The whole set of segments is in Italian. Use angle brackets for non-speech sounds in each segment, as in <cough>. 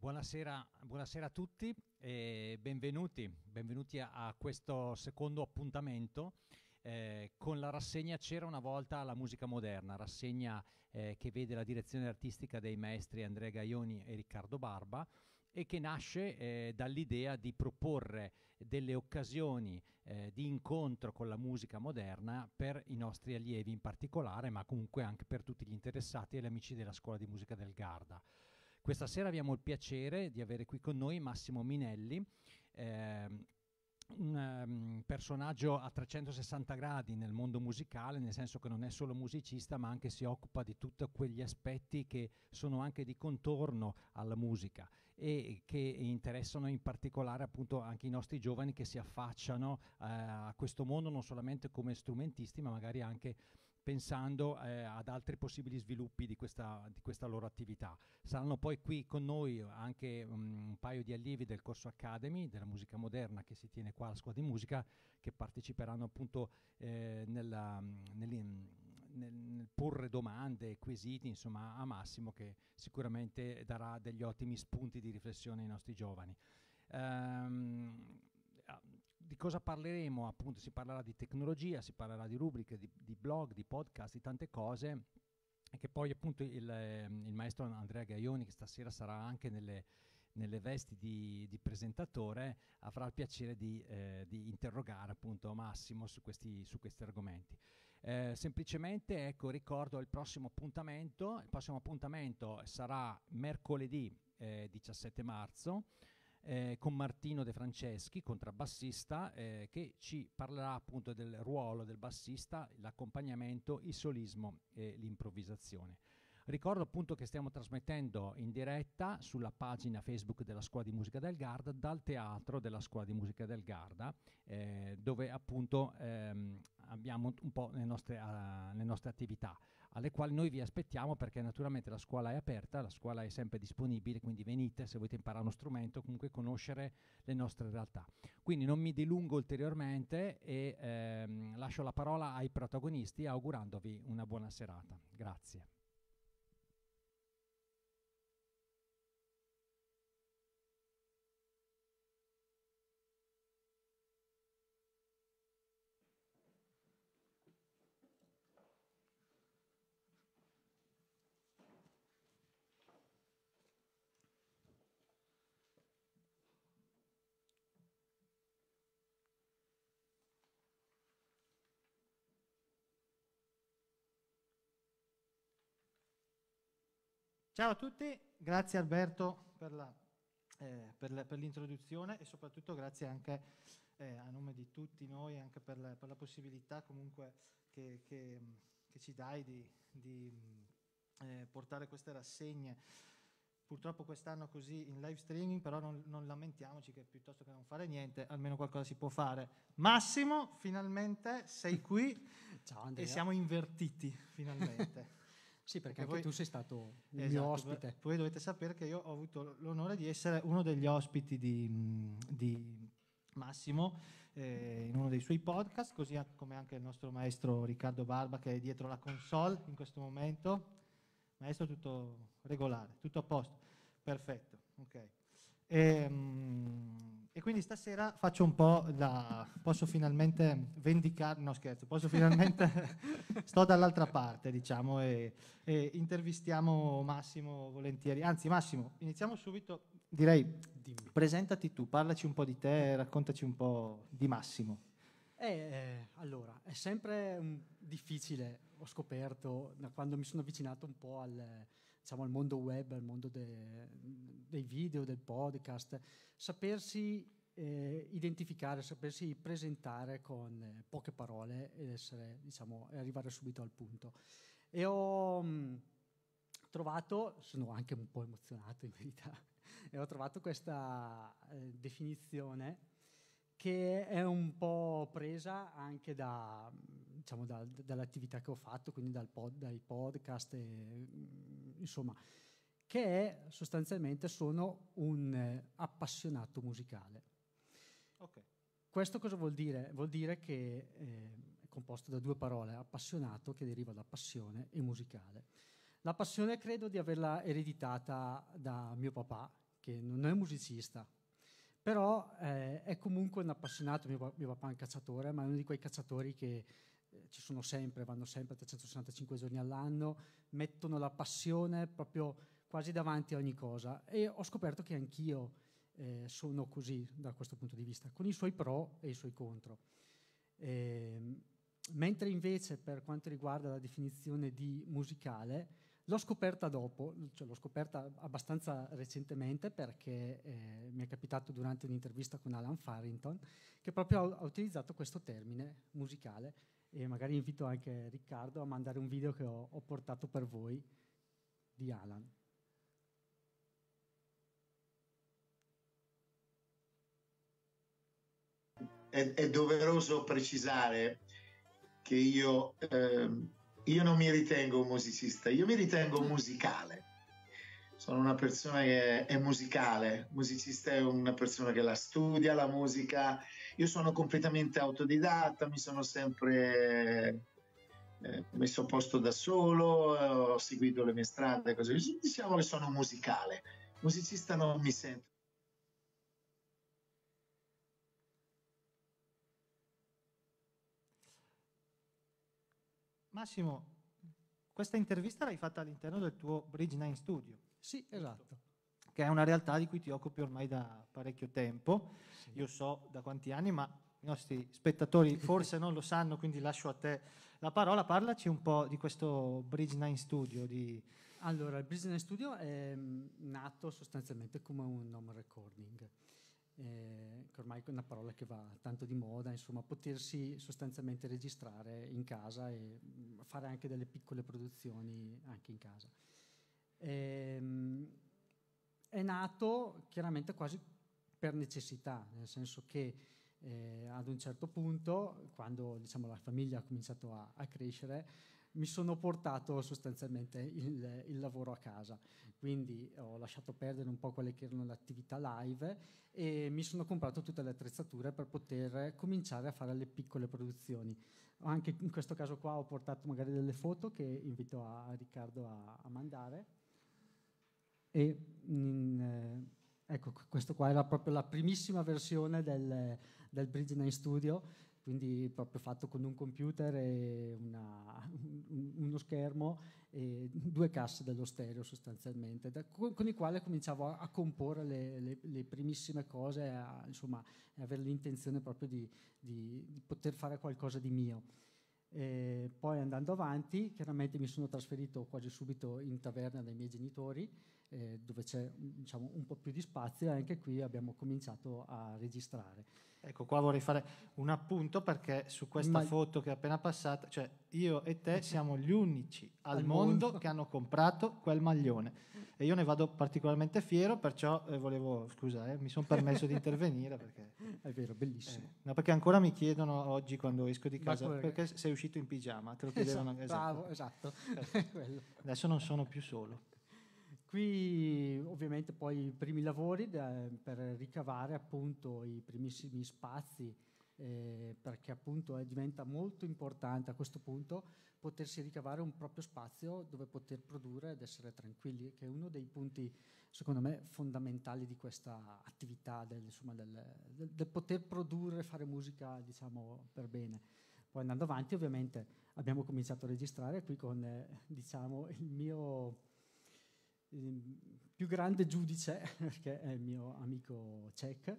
Buonasera, buonasera, a tutti e benvenuti, benvenuti a, a questo secondo appuntamento eh, con la rassegna C'era una volta la musica moderna, rassegna eh, che vede la direzione artistica dei maestri Andrea Gaioni e Riccardo Barba e che nasce eh, dall'idea di proporre delle occasioni eh, di incontro con la musica moderna per i nostri allievi in particolare, ma comunque anche per tutti gli interessati e gli amici della Scuola di Musica del Garda. Questa sera abbiamo il piacere di avere qui con noi Massimo Minelli. Ehm, un um, personaggio a 360 gradi nel mondo musicale, nel senso che non è solo musicista, ma anche si occupa di tutti quegli aspetti che sono anche di contorno alla musica e che interessano in particolare appunto anche i nostri giovani che si affacciano eh, a questo mondo non solamente come strumentisti, ma magari anche pensando eh, ad altri possibili sviluppi di questa, di questa, loro attività. Saranno poi qui con noi anche um, un paio di allievi del corso Academy della musica moderna che si tiene qua alla scuola di musica, che parteciperanno appunto eh, nella, mm, nel, nel, nel, porre domande, quesiti, insomma, a Massimo che sicuramente darà degli ottimi spunti di riflessione ai nostri giovani. Um, di cosa parleremo? Appunto si parlerà di tecnologia, si parlerà di rubriche, di, di blog, di podcast, di tante cose che poi appunto il, ehm, il, maestro Andrea Gaioni che stasera sarà anche nelle, nelle vesti di, di, presentatore avrà il piacere di, eh, di interrogare appunto Massimo su questi, su questi argomenti. Eh, semplicemente ecco, ricordo il prossimo appuntamento, il prossimo appuntamento sarà mercoledì eh, 17 marzo eh, con Martino De Franceschi, contrabbassista, eh, che ci parlerà appunto del ruolo del bassista, l'accompagnamento, il solismo e l'improvvisazione. Ricordo appunto che stiamo trasmettendo in diretta sulla pagina Facebook della Scuola di Musica del Garda dal teatro della Scuola di Musica del Garda, eh, dove appunto ehm, abbiamo un po' le nostre, uh, le nostre attività alle quali noi vi aspettiamo perché naturalmente la scuola è aperta, la scuola è sempre disponibile, quindi venite se volete imparare uno strumento, comunque conoscere le nostre realtà. Quindi non mi dilungo ulteriormente e ehm, lascio la parola ai protagonisti augurandovi una buona serata. Grazie. Ciao a tutti, grazie Alberto per, la, eh, per, la, per l'introduzione e soprattutto grazie anche eh, a nome di tutti noi anche per la, per la possibilità comunque che, che, che, ci dai di, di eh, portare queste rassegne purtroppo quest'anno così in live streaming, però non, non, lamentiamoci che piuttosto che non fare niente, almeno qualcosa si può fare. Massimo, finalmente sei qui <laughs> Ciao, e siamo invertiti, finalmente. Sì, perché, perché voi, tu sei stato il esatto, mio ospite. Voi dovete sapere che io ho avuto l'onore di essere uno degli ospiti di, di Massimo eh, in uno dei suoi podcast, così come anche il nostro maestro Riccardo Barba che è dietro la console in questo momento. Maestro tutto regolare, tutto a posto, perfetto. ok. E, um, e quindi stasera faccio un po' da... posso finalmente vendicare, no scherzo, posso finalmente, <laughs> sto dall'altra parte diciamo e, e, intervistiamo Massimo volentieri. Anzi Massimo, iniziamo subito, direi Dimmi. presentati tu, parlaci un po' di te, raccontaci un po' di Massimo. Eh, eh, allora, è sempre um, difficile, ho scoperto da quando mi sono avvicinato un po' al diciamo, al mondo web, al mondo de, dei video, del podcast, sapersi eh, identificare, sapersi presentare con eh, poche parole ed essere, diciamo, arrivare subito al punto. E ho mh, mm, trovato, sono anche un po' emozionato in verità, <laughs> e ho trovato questa eh, definizione che è un po' presa anche da diciamo, da, dall'attività che ho fatto, quindi pod, dai podcast, e, mm, insomma, che è, sostanzialmente sono un eh, appassionato musicale. Okay. Questo cosa vuol dire? Vuol dire che eh, è composto da due parole, appassionato che deriva da passione e musicale. La passione credo di averla ereditata da mio papà, che non è musicista, però eh, è comunque un appassionato, mio, mio, papà è un cacciatore, ma è uno di quei cacciatori che eh, ci sono sempre, vanno sempre 365 giorni all'anno, mettono la passione proprio quasi davanti a ogni cosa e ho scoperto che anch'io eh, sono così da questo punto di vista, con i suoi pro e i suoi contro. Eh, mentre invece per quanto riguarda la definizione di musicale, l'ho scoperta dopo, cioè l'ho scoperta abbastanza recentemente perché eh, mi è capitato durante un'intervista con Alan Farrington che proprio ha, ha utilizzato questo termine musicale e magari invito anche Riccardo a mandare un video che ho, ho portato per voi di Alan. È, è doveroso precisare che io, ehm, io non mi ritengo un musicista, io mi ritengo musicale. Sono una persona che è musicale, musicista è una persona che la studia, la musica, io sono completamente autodidatta, mi sono sempre eh, messo a posto da solo, ho seguito le mie strade, cose. diciamo che sono musicale, musicista non mi sento. Massimo, questa intervista l'hai fatta all'interno del tuo Bridge 9 Studio. Sì, esatto che è una realtà di cui ti occupi ormai da parecchio tempo, sì. io so da quanti anni, ma i nostri spettatori <laughs> forse non lo sanno, quindi lascio a te la parola. Parlaci un po' di questo Bridge 9 Studio. Di... Allora, il Bridge 9 Studio è mm, nato sostanzialmente come un home recording, eh, ormai è una parola che va tanto di moda, insomma, potersi sostanzialmente registrare in casa e mm, fare anche delle piccole produzioni anche in casa. Eh, è nato chiaramente quasi per necessità, nel senso che eh, ad un certo punto, quando diciamo, la famiglia ha cominciato a, a, crescere, mi sono portato sostanzialmente il, il, lavoro a casa, quindi ho lasciato perdere un po' quelle che erano le attività live e mi sono comprato tutte le attrezzature per poter cominciare a fare le piccole produzioni. Anche in questo caso qua ho portato magari delle foto che invito a, Riccardo a, a mandare. E, in, mm, eh, ecco, questa qua era proprio la primissima versione del, del Bridge Studio, quindi proprio fatto con un computer e una, un, uno schermo e due casse dello stereo sostanzialmente, da, con, con, il quale cominciavo a, a comporre le, le, le, primissime cose, a, insomma, avere l'intenzione proprio di, di, di, poter fare qualcosa di mio. E poi andando avanti, chiaramente mi sono trasferito quasi subito in taverna dai miei genitori, eh, dove c'è diciamo, un po' più di spazio e anche qui abbiamo cominciato a registrare. Ecco, qua vorrei fare un appunto perché su questa Ma... foto che è appena passata, cioè io e te siamo gli unici al, al mondo, mondo, che hanno comprato quel maglione e io ne vado particolarmente fiero, perciò eh, volevo, scusa, eh, mi sono permesso di <laughs> intervenire perché... È vero, bellissimo. Eh, no, perché ancora mi chiedono oggi quando esco di casa perché sei uscito in pigiama, te lo chiedevano. Esatto, esatto. Bravo, esatto. esatto. <laughs> Adesso non sono più solo. Qui ovviamente poi i primi lavori da, per ricavare appunto i primissimi spazi eh, perché appunto eh, diventa molto importante a questo punto potersi ricavare un proprio spazio dove poter produrre ed essere tranquilli, che è uno dei punti secondo me fondamentali di questa attività, del, insomma, del, del, del poter produrre, e fare musica diciamo per bene. Poi andando avanti ovviamente abbiamo cominciato a registrare qui con eh, diciamo il mio Ehm, più grande giudice, <laughs> che è il mio amico Cech,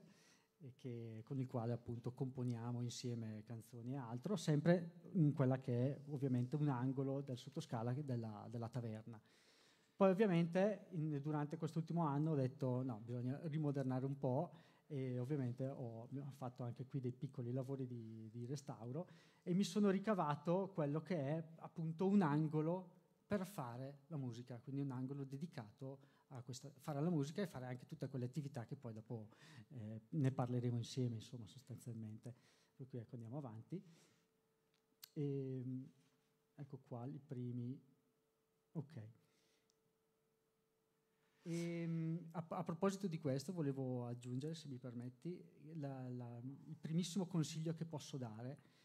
che, con il quale appunto componiamo insieme canzoni e altro, sempre in quella che è ovviamente un angolo del sottoscala della, della taverna. Poi ovviamente in, durante quest'ultimo anno ho detto no, bisogna rimodernare un po' e ovviamente ho, ho fatto anche qui dei piccoli lavori di, di restauro e mi sono ricavato quello che è appunto un angolo per fare la musica, quindi un angolo dedicato a questa, fare la musica e fare anche tutte quelle attività che poi dopo eh, ne parleremo insieme, insomma, sostanzialmente. Per cui ecco, andiamo avanti. E, ehm, ecco qua i primi. Ok. E, ehm, a, a, proposito di questo, volevo aggiungere, se mi permetti, la, la, il primissimo consiglio che posso dare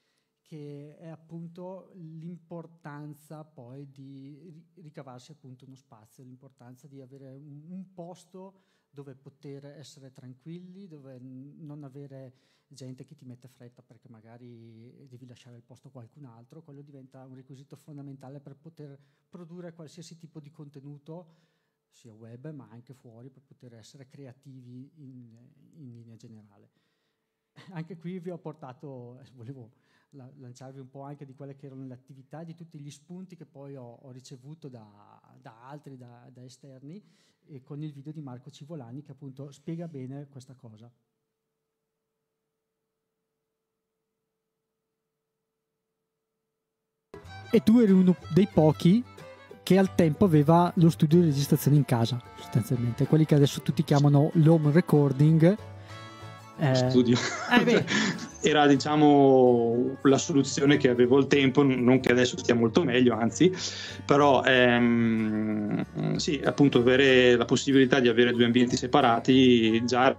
che è appunto l'importanza poi di ricavarsi appunto uno spazio, l'importanza di avere un, posto dove poter essere tranquilli, dove non avere gente che ti mette fretta perché magari devi lasciare il posto a qualcun altro, quello diventa un requisito fondamentale per poter produrre qualsiasi tipo di contenuto sia web ma anche fuori per poter essere creativi in, in linea generale. Anche qui vi ho portato, eh, volevo la, lanciarvi un po' anche di quelle che erano le attività di tutti gli spunti che poi ho, ho ricevuto da, da altri, da, da esterni, con il video di Marco Civolani che appunto spiega bene questa cosa. E tu eri uno dei pochi che al tempo aveva lo studio di registrazione in casa, sostanzialmente, quelli che adesso tutti chiamano l'home recording. Eh, studio. Eh beh, <laughs> era diciamo la soluzione che avevo al tempo, non che adesso stia molto meglio, anzi, però ehm, sì, appunto avere la possibilità di avere due ambienti separati già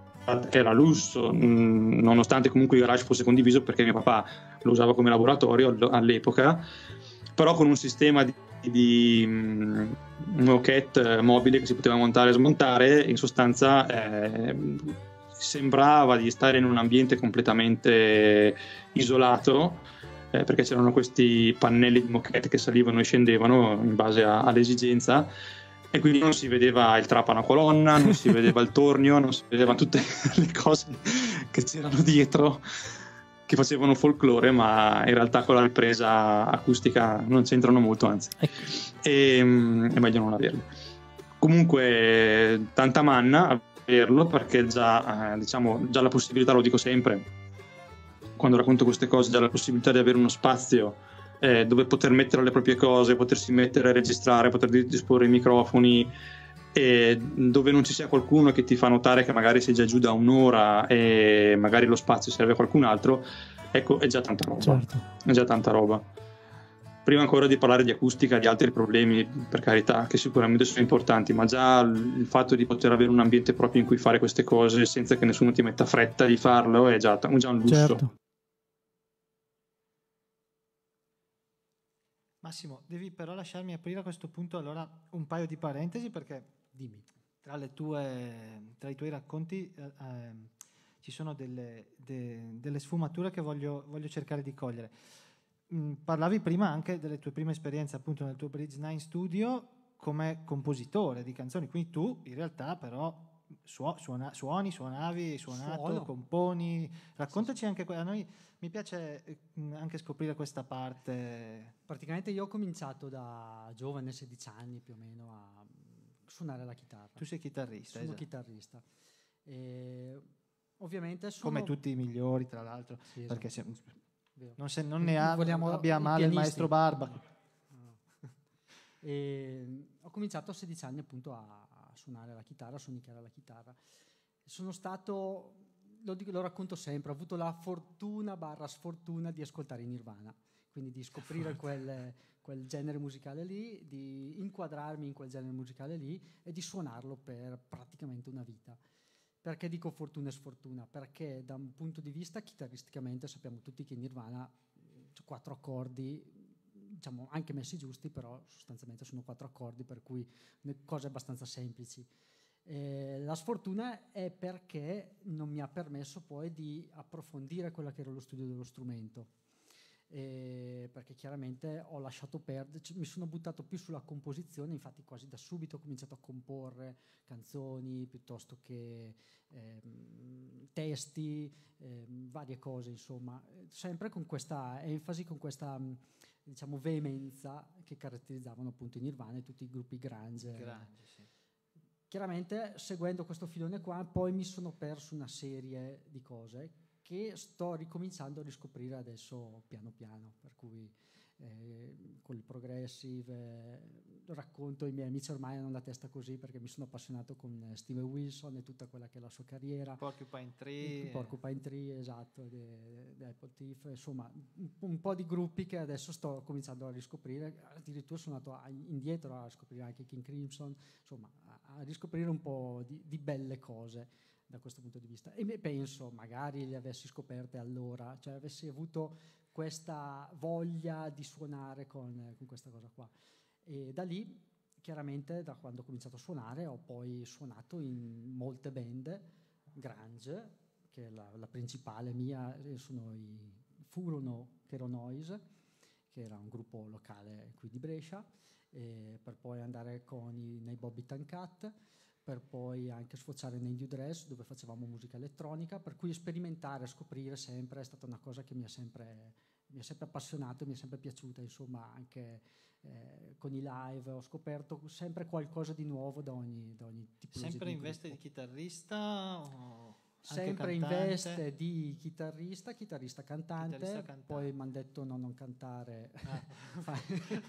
era lusso, nonostante comunque il garage fosse condiviso perché mio papà lo usava come laboratorio all'epoca, però con un sistema di di mm, un moquette eh, mobile che si poteva montare e smontare, in sostanza eh, sembrava di stare in un ambiente completamente isolato eh, perché c'erano questi pannelli di moquette che salivano e scendevano in base a, all'esigenza e quindi non si vedeva il trapano a colonna, non si vedeva il tornio, non si vedevano tutte <laughs> le cose che c'erano dietro che facevano folklore, ma in realtà con la ripresa acustica non c'entrano molto, anzi, e, ecco. ehm, è meglio non averle. Comunque, tanta manna, saperlo perché già, eh, diciamo, già la possibilità, lo dico sempre, quando racconto queste cose, già la possibilità di avere uno spazio eh, dove poter mettere le proprie cose, potersi mettere a registrare, poter disporre i microfoni, eh, dove non ci sia qualcuno che ti fa notare che magari sei già giù da un'ora e magari lo spazio serve a qualcun altro, ecco, è già tanta roba. Certo. È già tanta roba prima ancora di parlare di acustica di altri problemi, per carità, che sicuramente sono importanti, ma già il fatto di poter avere un ambiente proprio in cui fare queste cose senza che nessuno ti metta fretta di farlo è già, già un lusso. Certo. Massimo, devi però lasciarmi aprire a questo punto allora un paio di parentesi perché, dimmi, tra, tue, tra i tuoi racconti eh, ehm, ci sono delle, de, delle, sfumature che voglio, voglio cercare di cogliere. Mm, parlavi prima anche delle tue prime esperienze appunto nel tuo Bridge 9 Studio come compositore di canzoni, quindi tu in realtà però suo, suona, suoni, suonavi, suonato, Suono. componi, raccontaci anche, a noi mi piace mm, anche scoprire questa parte. Praticamente io ho cominciato da giovane, 16 anni più o meno, a suonare la chitarra. Tu sei chitarrista? Sono esatto. chitarrista. E ovviamente sono... Come tutti i migliori, tra l'altro, sì, esatto. perché siamo, non, se, non ne ha, Vogliamo abbia male il maestro Barba. E, ho cominciato a 16 anni appunto a, a suonare la chitarra, a suonicare la chitarra. Sono stato, lo, dico, lo racconto sempre, ho avuto la fortuna barra sfortuna di ascoltare Nirvana, quindi di scoprire <laughs> quel, quel genere musicale lì, di inquadrarmi in quel genere musicale lì e di suonarlo per praticamente una vita. Perché dico fortuna e sfortuna? Perché da un punto di vista chitarristicamente sappiamo tutti che in Nirvana eh, quattro accordi diciamo anche messi giusti, però sostanzialmente sono quattro accordi, per cui cose abbastanza semplici. Eh, la sfortuna è perché non mi ha permesso poi di approfondire quello che era lo studio dello strumento eh, perché chiaramente ho lasciato perdere, cioè, mi sono buttato più sulla composizione, infatti quasi da subito ho cominciato a comporre canzoni piuttosto che ehm, testi, ehm, varie cose, insomma, sempre con questa enfasi, con questa mm, diciamo, veemenza che caratterizzavano appunto i Nirvana e tutti i gruppi grunge. grunge sì chiaramente seguendo questo filone qua poi mi sono perso una serie di cose che sto ricominciando a riscoprire adesso piano piano, per cui eh, con il progressive eh, racconto ai miei amici ormai hanno la testa così perché mi sono appassionato con eh, Steve Wilson e tutta quella che è la sua carriera. Porcupine Tree. Porcupine Tree, esatto, di Apple Thief, insomma un, un, po' di gruppi che adesso sto cominciando a riscoprire, addirittura sono andato a, indietro a scoprire anche King Crimson, insomma a, a riscoprire un po' di, di belle cose da questo punto di vista. E penso, magari le avessi scoperte allora, cioè avessi avuto questa voglia di suonare con, con questa cosa qua. E da lì, chiaramente, da quando ho cominciato a suonare, ho poi suonato in molte band, Grange, che è la, la principale mia, i, furono Chero Noise, che era un gruppo locale qui di Brescia, per poi andare con i, nei Bobby Tancat per poi anche sfociare nei New dress dove facevamo musica elettronica, per cui sperimentare, scoprire sempre è stata una cosa che mi ha sempre, mi sempre appassionato e mi è sempre piaciuta, insomma anche eh, con i live ho scoperto sempre qualcosa di nuovo da ogni, da ogni tipo di Sempre in veste di chitarrista? O sempre in veste di chitarrista, chitarrista cantante, chitarrista cantante. poi mi hanno detto no, non cantare, ah. <laughs> fai,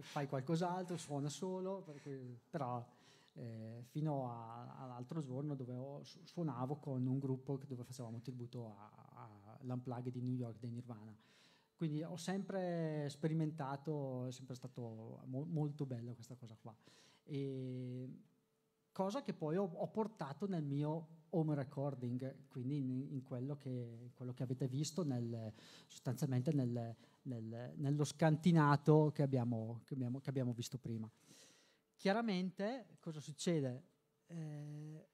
fai, qualcos'altro, suona solo, per cui, però eh, fino a, all'altro giorno dove ho, suonavo con un gruppo dove facevamo tributo all'Unplug di New York dei Nirvana. Quindi ho sempre sperimentato, è sempre stato mo- molto bello questa cosa qua. E cosa che poi ho, ho, portato nel mio home recording, quindi in, in, quello, che, quello, che, avete visto nel, sostanzialmente nel, nel, nello scantinato che abbiamo, che abbiamo, che abbiamo visto prima. Chiaramente cosa succede? Eh,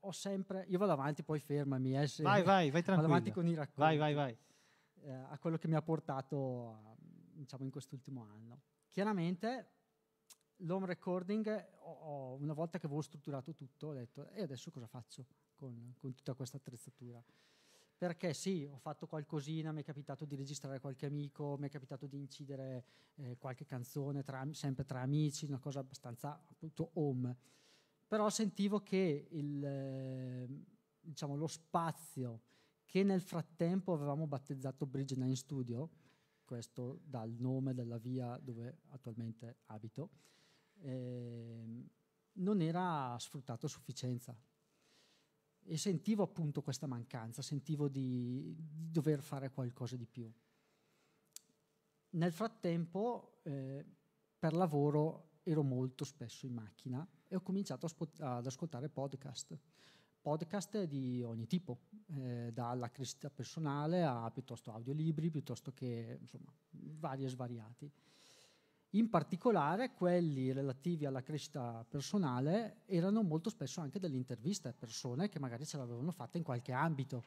ho sempre, io vado avanti, poi fermami. Eh, se, vai, vai, vai tranquillo. <laughs> Vado avanti con i racconti. Vai, vai, vai. Eh, a quello che mi ha portato, diciamo, in quest'ultimo anno. Chiaramente l'home recording, ho, ho, una volta che avevo strutturato tutto, ho detto, e adesso cosa faccio con, con tutta questa attrezzatura? perché sì, ho fatto qualcosina, mi è capitato di registrare qualche amico, mi è capitato di incidere eh, qualche canzone tra, sempre tra amici, una cosa abbastanza appunto home, però sentivo che il, eh, diciamo, lo spazio che nel frattempo avevamo battezzato Bridge Nine Studio, questo dal nome della via dove attualmente abito, eh, non era sfruttato a sufficienza e sentivo appunto questa mancanza, sentivo di, di dover fare qualcosa di più. Nel frattempo, eh, per lavoro, ero molto spesso in macchina e ho cominciato spot- ad ascoltare podcast. Podcast di ogni tipo, eh, dalla crescita personale a piuttosto audiolibri, piuttosto che insomma, vari e svariati. In particolare quelli relativi alla crescita personale erano molto spesso anche delle interviste a persone che magari ce l'avevano fatta in qualche ambito.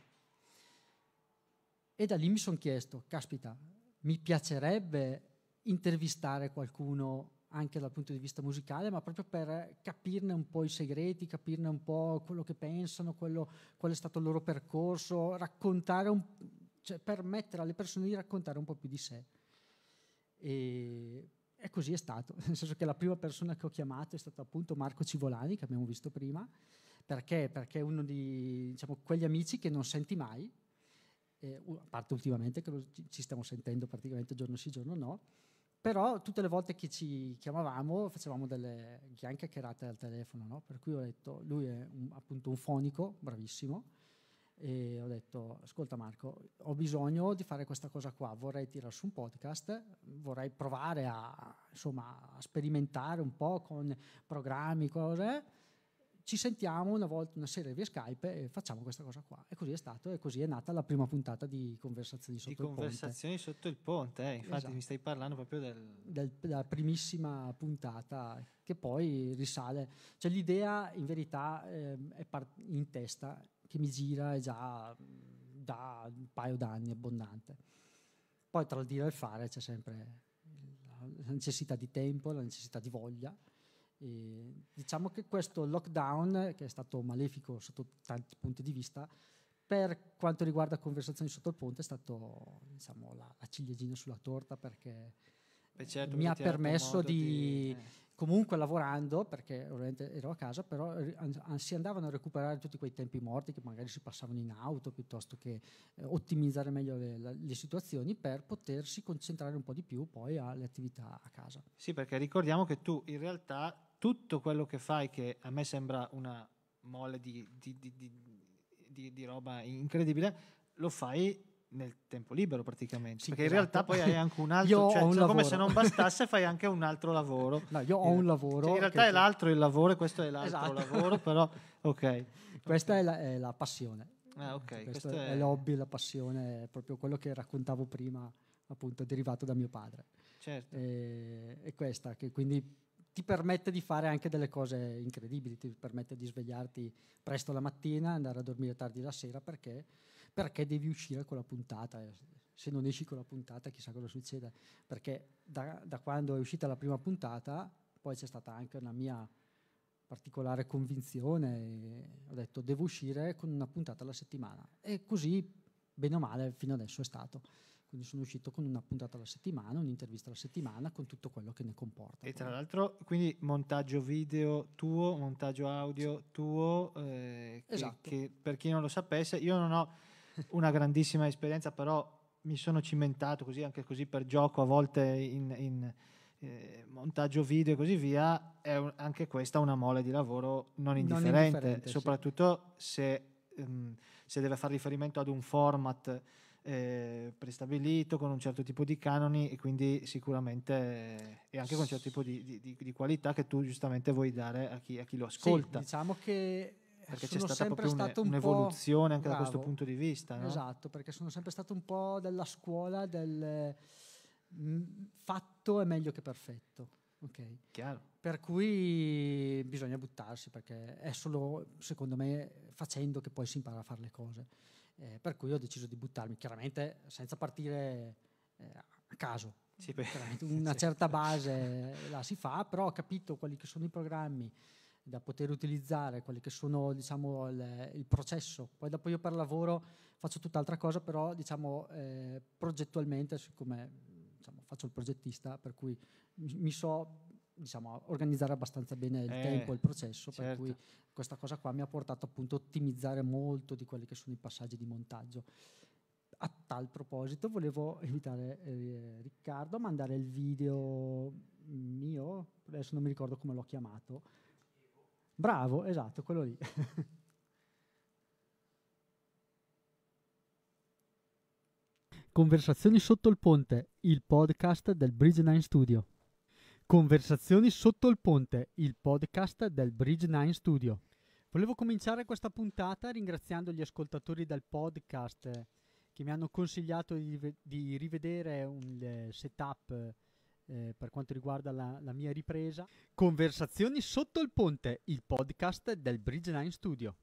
E da lì mi sono chiesto, caspita, mi piacerebbe intervistare qualcuno anche dal punto di vista musicale, ma proprio per capirne un po' i segreti, capirne un po' quello che pensano, quello, qual è stato il loro percorso, un, cioè permettere alle persone di raccontare un po' più di sé. E e così è stato, <laughs> nel senso che la prima persona che ho chiamato è stato appunto Marco Civolani, che abbiamo visto prima, perché, perché è uno di diciamo, quegli amici che non senti mai, eh, a parte ultimamente che ci stiamo sentendo praticamente giorno sì, giorno no, però tutte le volte che ci chiamavamo facevamo delle chiacchierate al telefono, no? per cui ho detto, lui è un, appunto un fonico, bravissimo, e ho detto ascolta Marco ho bisogno di fare questa cosa qua vorrei tirare su un podcast vorrei provare a, insomma, a sperimentare un po' con programmi cose ci sentiamo una volta una serie via Skype e facciamo questa cosa qua e così è stato e così è nata la prima puntata di Conversazioni sotto di il conversazioni ponte Conversazioni sotto il ponte eh. infatti esatto. mi stai parlando proprio del... del... della primissima puntata che poi risale cioè l'idea in verità eh, è part- in testa che mi gira è già mm, da un paio d'anni abbondante. Poi tra il dire e il fare c'è sempre la necessità di tempo, la necessità di voglia. E diciamo che questo lockdown, che è stato malefico sotto tanti punti di vista, per quanto riguarda conversazioni sotto il ponte è stato diciamo, la, la ciliegina sulla torta perché Beh, certo, mi ha permesso di, di, eh comunque lavorando, perché ovviamente ero a casa, però eh, si andavano a recuperare tutti quei tempi morti che magari si passavano in auto piuttosto che eh, ottimizzare meglio le, le, situazioni per potersi concentrare un po' di più poi alle attività a casa. Sì, perché ricordiamo che tu in realtà tutto quello che fai, che a me sembra una mole di, di, di, di roba incredibile, lo fai nel tempo libero praticamente. Sì, perché esatto. in realtà poi hai anche un <laughs> altro, cioè, un cioè come se non bastasse <laughs> fai anche un altro lavoro. No, io ho un eh, lavoro. Cioè, in realtà è l'altro il lavoro e questo è l'altro esatto. lavoro, però <laughs> ok. Questa okay. È, la, è, la, passione. Ah, okay. Questo, Questo è, è l'hobby, la passione, è proprio quello che raccontavo prima, appunto, derivato da mio padre. Certo. E, è questa, che quindi ti permette di fare anche delle cose incredibili, ti permette di svegliarti presto la mattina, andare a dormire tardi la sera perché perché devi uscire con la puntata. Eh. Se non esci con la puntata, chissà cosa succede. Perché da, da quando è uscita la prima puntata, poi c'è stata anche una mia particolare convinzione. Eh, ho detto devo uscire con una puntata alla settimana. E così, bene o male, fino adesso è stato. Quindi sono uscito con una puntata alla settimana, un'intervista alla settimana, con tutto quello che ne comporta. E tra l'altro, quindi montaggio video tuo, montaggio audio tuo, eh, esatto. che, per chi non lo sapesse, io non ho una grandissima esperienza, però mi sono cimentato così, anche così per gioco, a volte in, in eh, montaggio video e così via, è un, anche questa una mole di lavoro non indifferente, non indifferente soprattutto sì. se, um, se, deve fare riferimento ad un format eh, prestabilito con un certo tipo di canoni e quindi sicuramente e anche con un certo tipo di, di, di, di qualità che tu giustamente vuoi dare a chi, a chi lo ascolta. Sì, diciamo che perché c'è stata proprio un, un un'evoluzione anche da questo punto di vista. No? Esatto, perché sono sempre stato un po' della scuola del mh, mm, fatto è meglio che perfetto. Okay. Chiaro. Per cui bisogna buttarsi perché è solo, secondo me, facendo che poi si impara a fare le cose. Eh, per cui ho deciso di buttarmi, chiaramente senza partire eh, a caso. Sì, <laughs> una certa base la si fa, però ho capito quali sono i programmi, da poter utilizzare quelli che sono diciamo, il, il, processo. Poi dopo io per lavoro faccio tutt'altra cosa, però diciamo, eh, progettualmente, siccome diciamo, faccio il progettista, per cui mi, mi so diciamo, organizzare abbastanza bene il eh, tempo e il processo, certo. per cui questa cosa qua mi ha portato appunto a ottimizzare molto di quelli che sono i passaggi di montaggio. A tal proposito volevo invitare eh, Riccardo a mandare il video mio, adesso non mi ricordo come l'ho chiamato, Bravo, esatto, quello lì. <laughs> Conversazioni sotto il ponte, il podcast del Bridge 9 Studio. Conversazioni sotto il ponte, il podcast del Bridge 9 Studio. Volevo cominciare questa puntata ringraziando gli ascoltatori del podcast eh, che mi hanno consigliato di, di rivedere un eh, setup eh, per quanto riguarda la, la, mia ripresa. Conversazioni sotto il ponte, il podcast del Bridge Line Studio.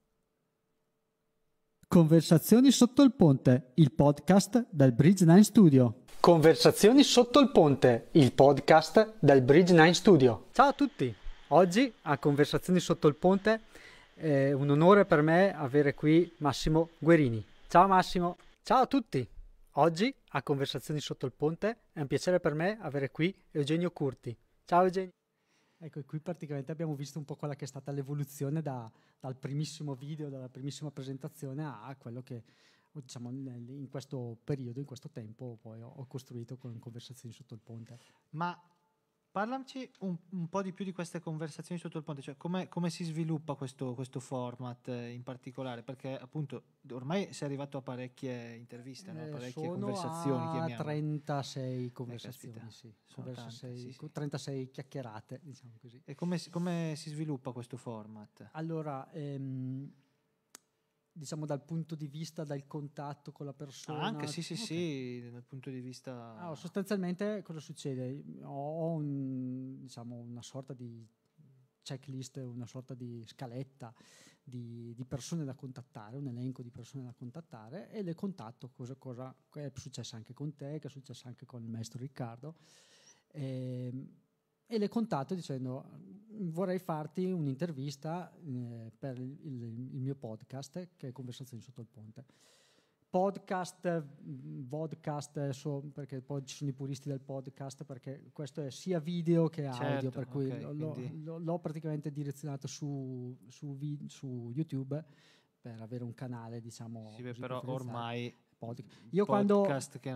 Conversazioni sotto il ponte, il podcast del Bridge Line Studio. Conversazioni sotto il ponte, il podcast del Bridge Line Studio. Ciao a tutti, oggi a Conversazioni sotto il ponte è un onore per me avere qui Massimo Guerini. Ciao Massimo, ciao a tutti. Oggi a Conversazioni sotto il ponte è un piacere per me avere qui Eugenio Curti. Ciao Eugenio. Ecco, qui praticamente abbiamo visto un po' quella che è stata l'evoluzione da, dal primissimo video, dalla primissima presentazione a quello che diciamo, in questo periodo, in questo tempo, poi ho costruito con Conversazioni sotto il ponte. Ma Parlamci un, un, po' di più di queste conversazioni sotto il ponte, cioè come, come si sviluppa questo, questo format eh, in particolare, perché appunto ormai sei arrivato a parecchie interviste, no? Eh, parecchie eh, conversazioni. A 36 conversazioni, eh, sì. 36, tante, sì, sì. 36, chiacchierate, diciamo così. E come, come si sviluppa questo format? Allora, ehm, diciamo dal punto di vista del contatto con la persona. anche sì, sì, okay. sì, dal punto di vista... Ah, sostanzialmente cosa succede? Ho un, diciamo, una sorta di checklist, una sorta di scaletta di, di, persone da contattare, un elenco di persone da contattare e le contatto cosa, cosa è successo anche con te, che è successo anche con il maestro Riccardo. E, ehm, e le contatto dicendo vorrei farti un'intervista eh, per il, il, mio podcast che è Conversazioni sotto il ponte. Podcast, vodcast, so, perché poi ci sono i puristi del podcast perché questo è sia video che certo, audio, per cui okay, l'ho, quindi... l'ho, praticamente direzionato su, su, vi, su, YouTube per avere un canale, diciamo... Sì, però ormai... Podcast. Io podcast quando... Che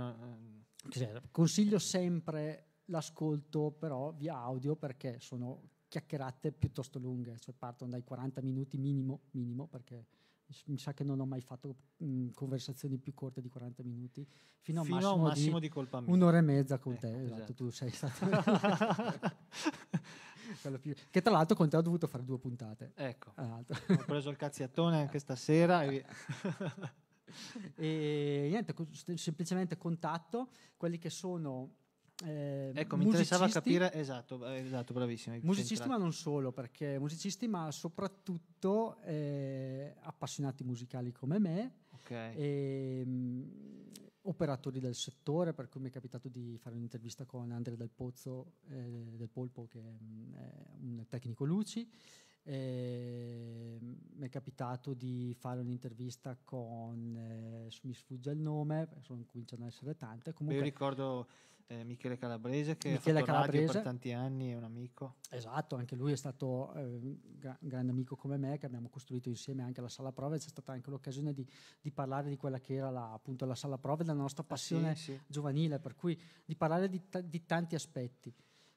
non... Eh, consiglio sempre l'ascolto però via audio perché sono chiacchierate piuttosto lunghe, cioè partono dai 40 minuti minimo, minimo perché mi sa che non ho mai fatto mh, conversazioni più corte di 40 minuti fino a un massimo, di, di, colpa mia. un'ora e mezza con ecco, te esatto, esatto, tu sei stato <laughs> più... che tra l'altro con te ho dovuto fare due puntate ecco ah, ho preso il cazziattone anche stasera e... <laughs> e niente semplicemente contatto quelli che sono eh, ecco, mi interessava capire, esatto, eh, esatto bravissimo. Musicisti ma non solo, perché musicisti ma soprattutto eh, appassionati musicali come me, okay. e, ehm, mh, operatori del settore, per cui mi è capitato di fare un'intervista con Andrea del Pozzo, eh, del Polpo, che mh, mm, è un tecnico luci, eh, mi è capitato di fare un'intervista con, eh, mi sfugge il nome, sono, cominciano ad essere tante. Comunque, Beh, io ricordo eh, Michele Calabrese che Michele ha fatto Calabrese. per tanti anni, è un amico. Esatto, anche lui è stato eh, un grande amico come me che abbiamo costruito insieme anche la sala prove, c'è stata anche l'occasione di, di parlare di quella che era la, appunto la sala prove, della nostra passione ah, sì, sì. giovanile, per cui di parlare di, t- di tanti aspetti.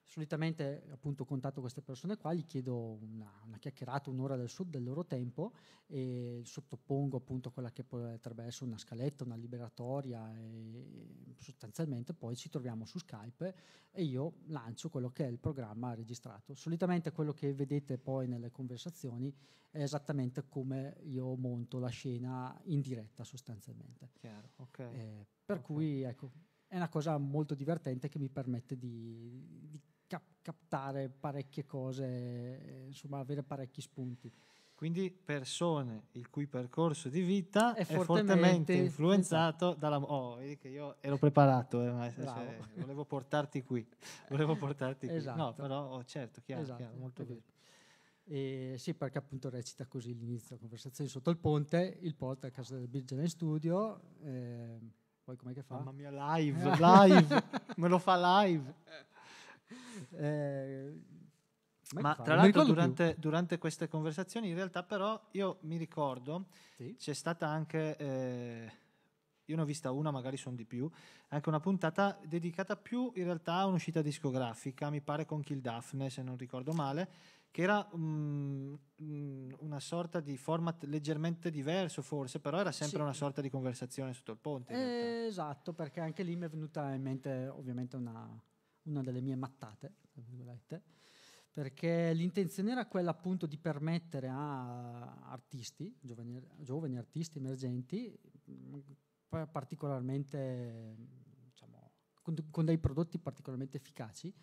Solitamente appunto contatto queste persone qua, gli chiedo una, una chiacchierata, un'ora del, sud, del loro tempo e sottopongo appunto quella che potrebbe essere una scaletta, una liberatoria e sostanzialmente poi ci troviamo su Skype e io lancio quello che è il programma registrato. Solitamente quello che vedete poi nelle conversazioni è esattamente come io monto la scena in diretta sostanzialmente. Chiaro, okay. eh, per okay. cui ecco, è una cosa molto divertente che mi permette di, di cap- captare parecchie cose, eh, insomma avere parecchi spunti. Quindi persone il cui percorso di vita è fortemente, è fortemente influenzato dalla... Oh, vedi che io ero preparato, eh, cioè, volevo portarti qui. Volevo portarti qui. Esatto. No, però oh, certo, chiaro, esatto, chiaro molto bene. E, sì, perché appunto recita così l'inizio, conversazione sotto il ponte, il porta a casa del Birgen in studio, eh, poi com'è che fa? Mamma mia, live, <laughs> live, me lo fa live. Eh, ma tra l'altro durante, durante, queste conversazioni in realtà però io mi ricordo sì. c'è stata anche, eh, io ne ho vista una, magari sono di più, anche una puntata dedicata più in realtà a un'uscita discografica, mi pare con Kill Daphne se non ricordo male, che era um, una sorta di format leggermente diverso forse, però era sempre sì. una sorta di conversazione sotto il ponte. Eh, esatto, perché anche lì mi è venuta in mente ovviamente una una delle mie mattate, tra virgolette, perché l'intenzione era quella appunto di permettere a artisti, giovani, giovani artisti emergenti, particolarmente, diciamo, con, con, dei prodotti particolarmente efficaci,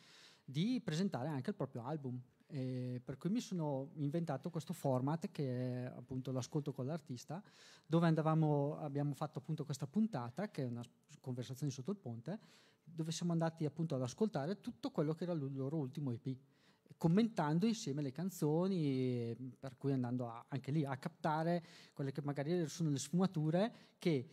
di presentare anche il proprio album. E per cui mi sono inventato questo format che è appunto l'ascolto con l'artista, dove andavamo, abbiamo fatto appunto questa puntata, che è una conversazione sotto il ponte, dove siamo andati appunto ad ascoltare tutto quello che era il loro ultimo EP, commentando insieme le canzoni, per cui andando a, anche lì a captare quelle che magari sono le sfumature che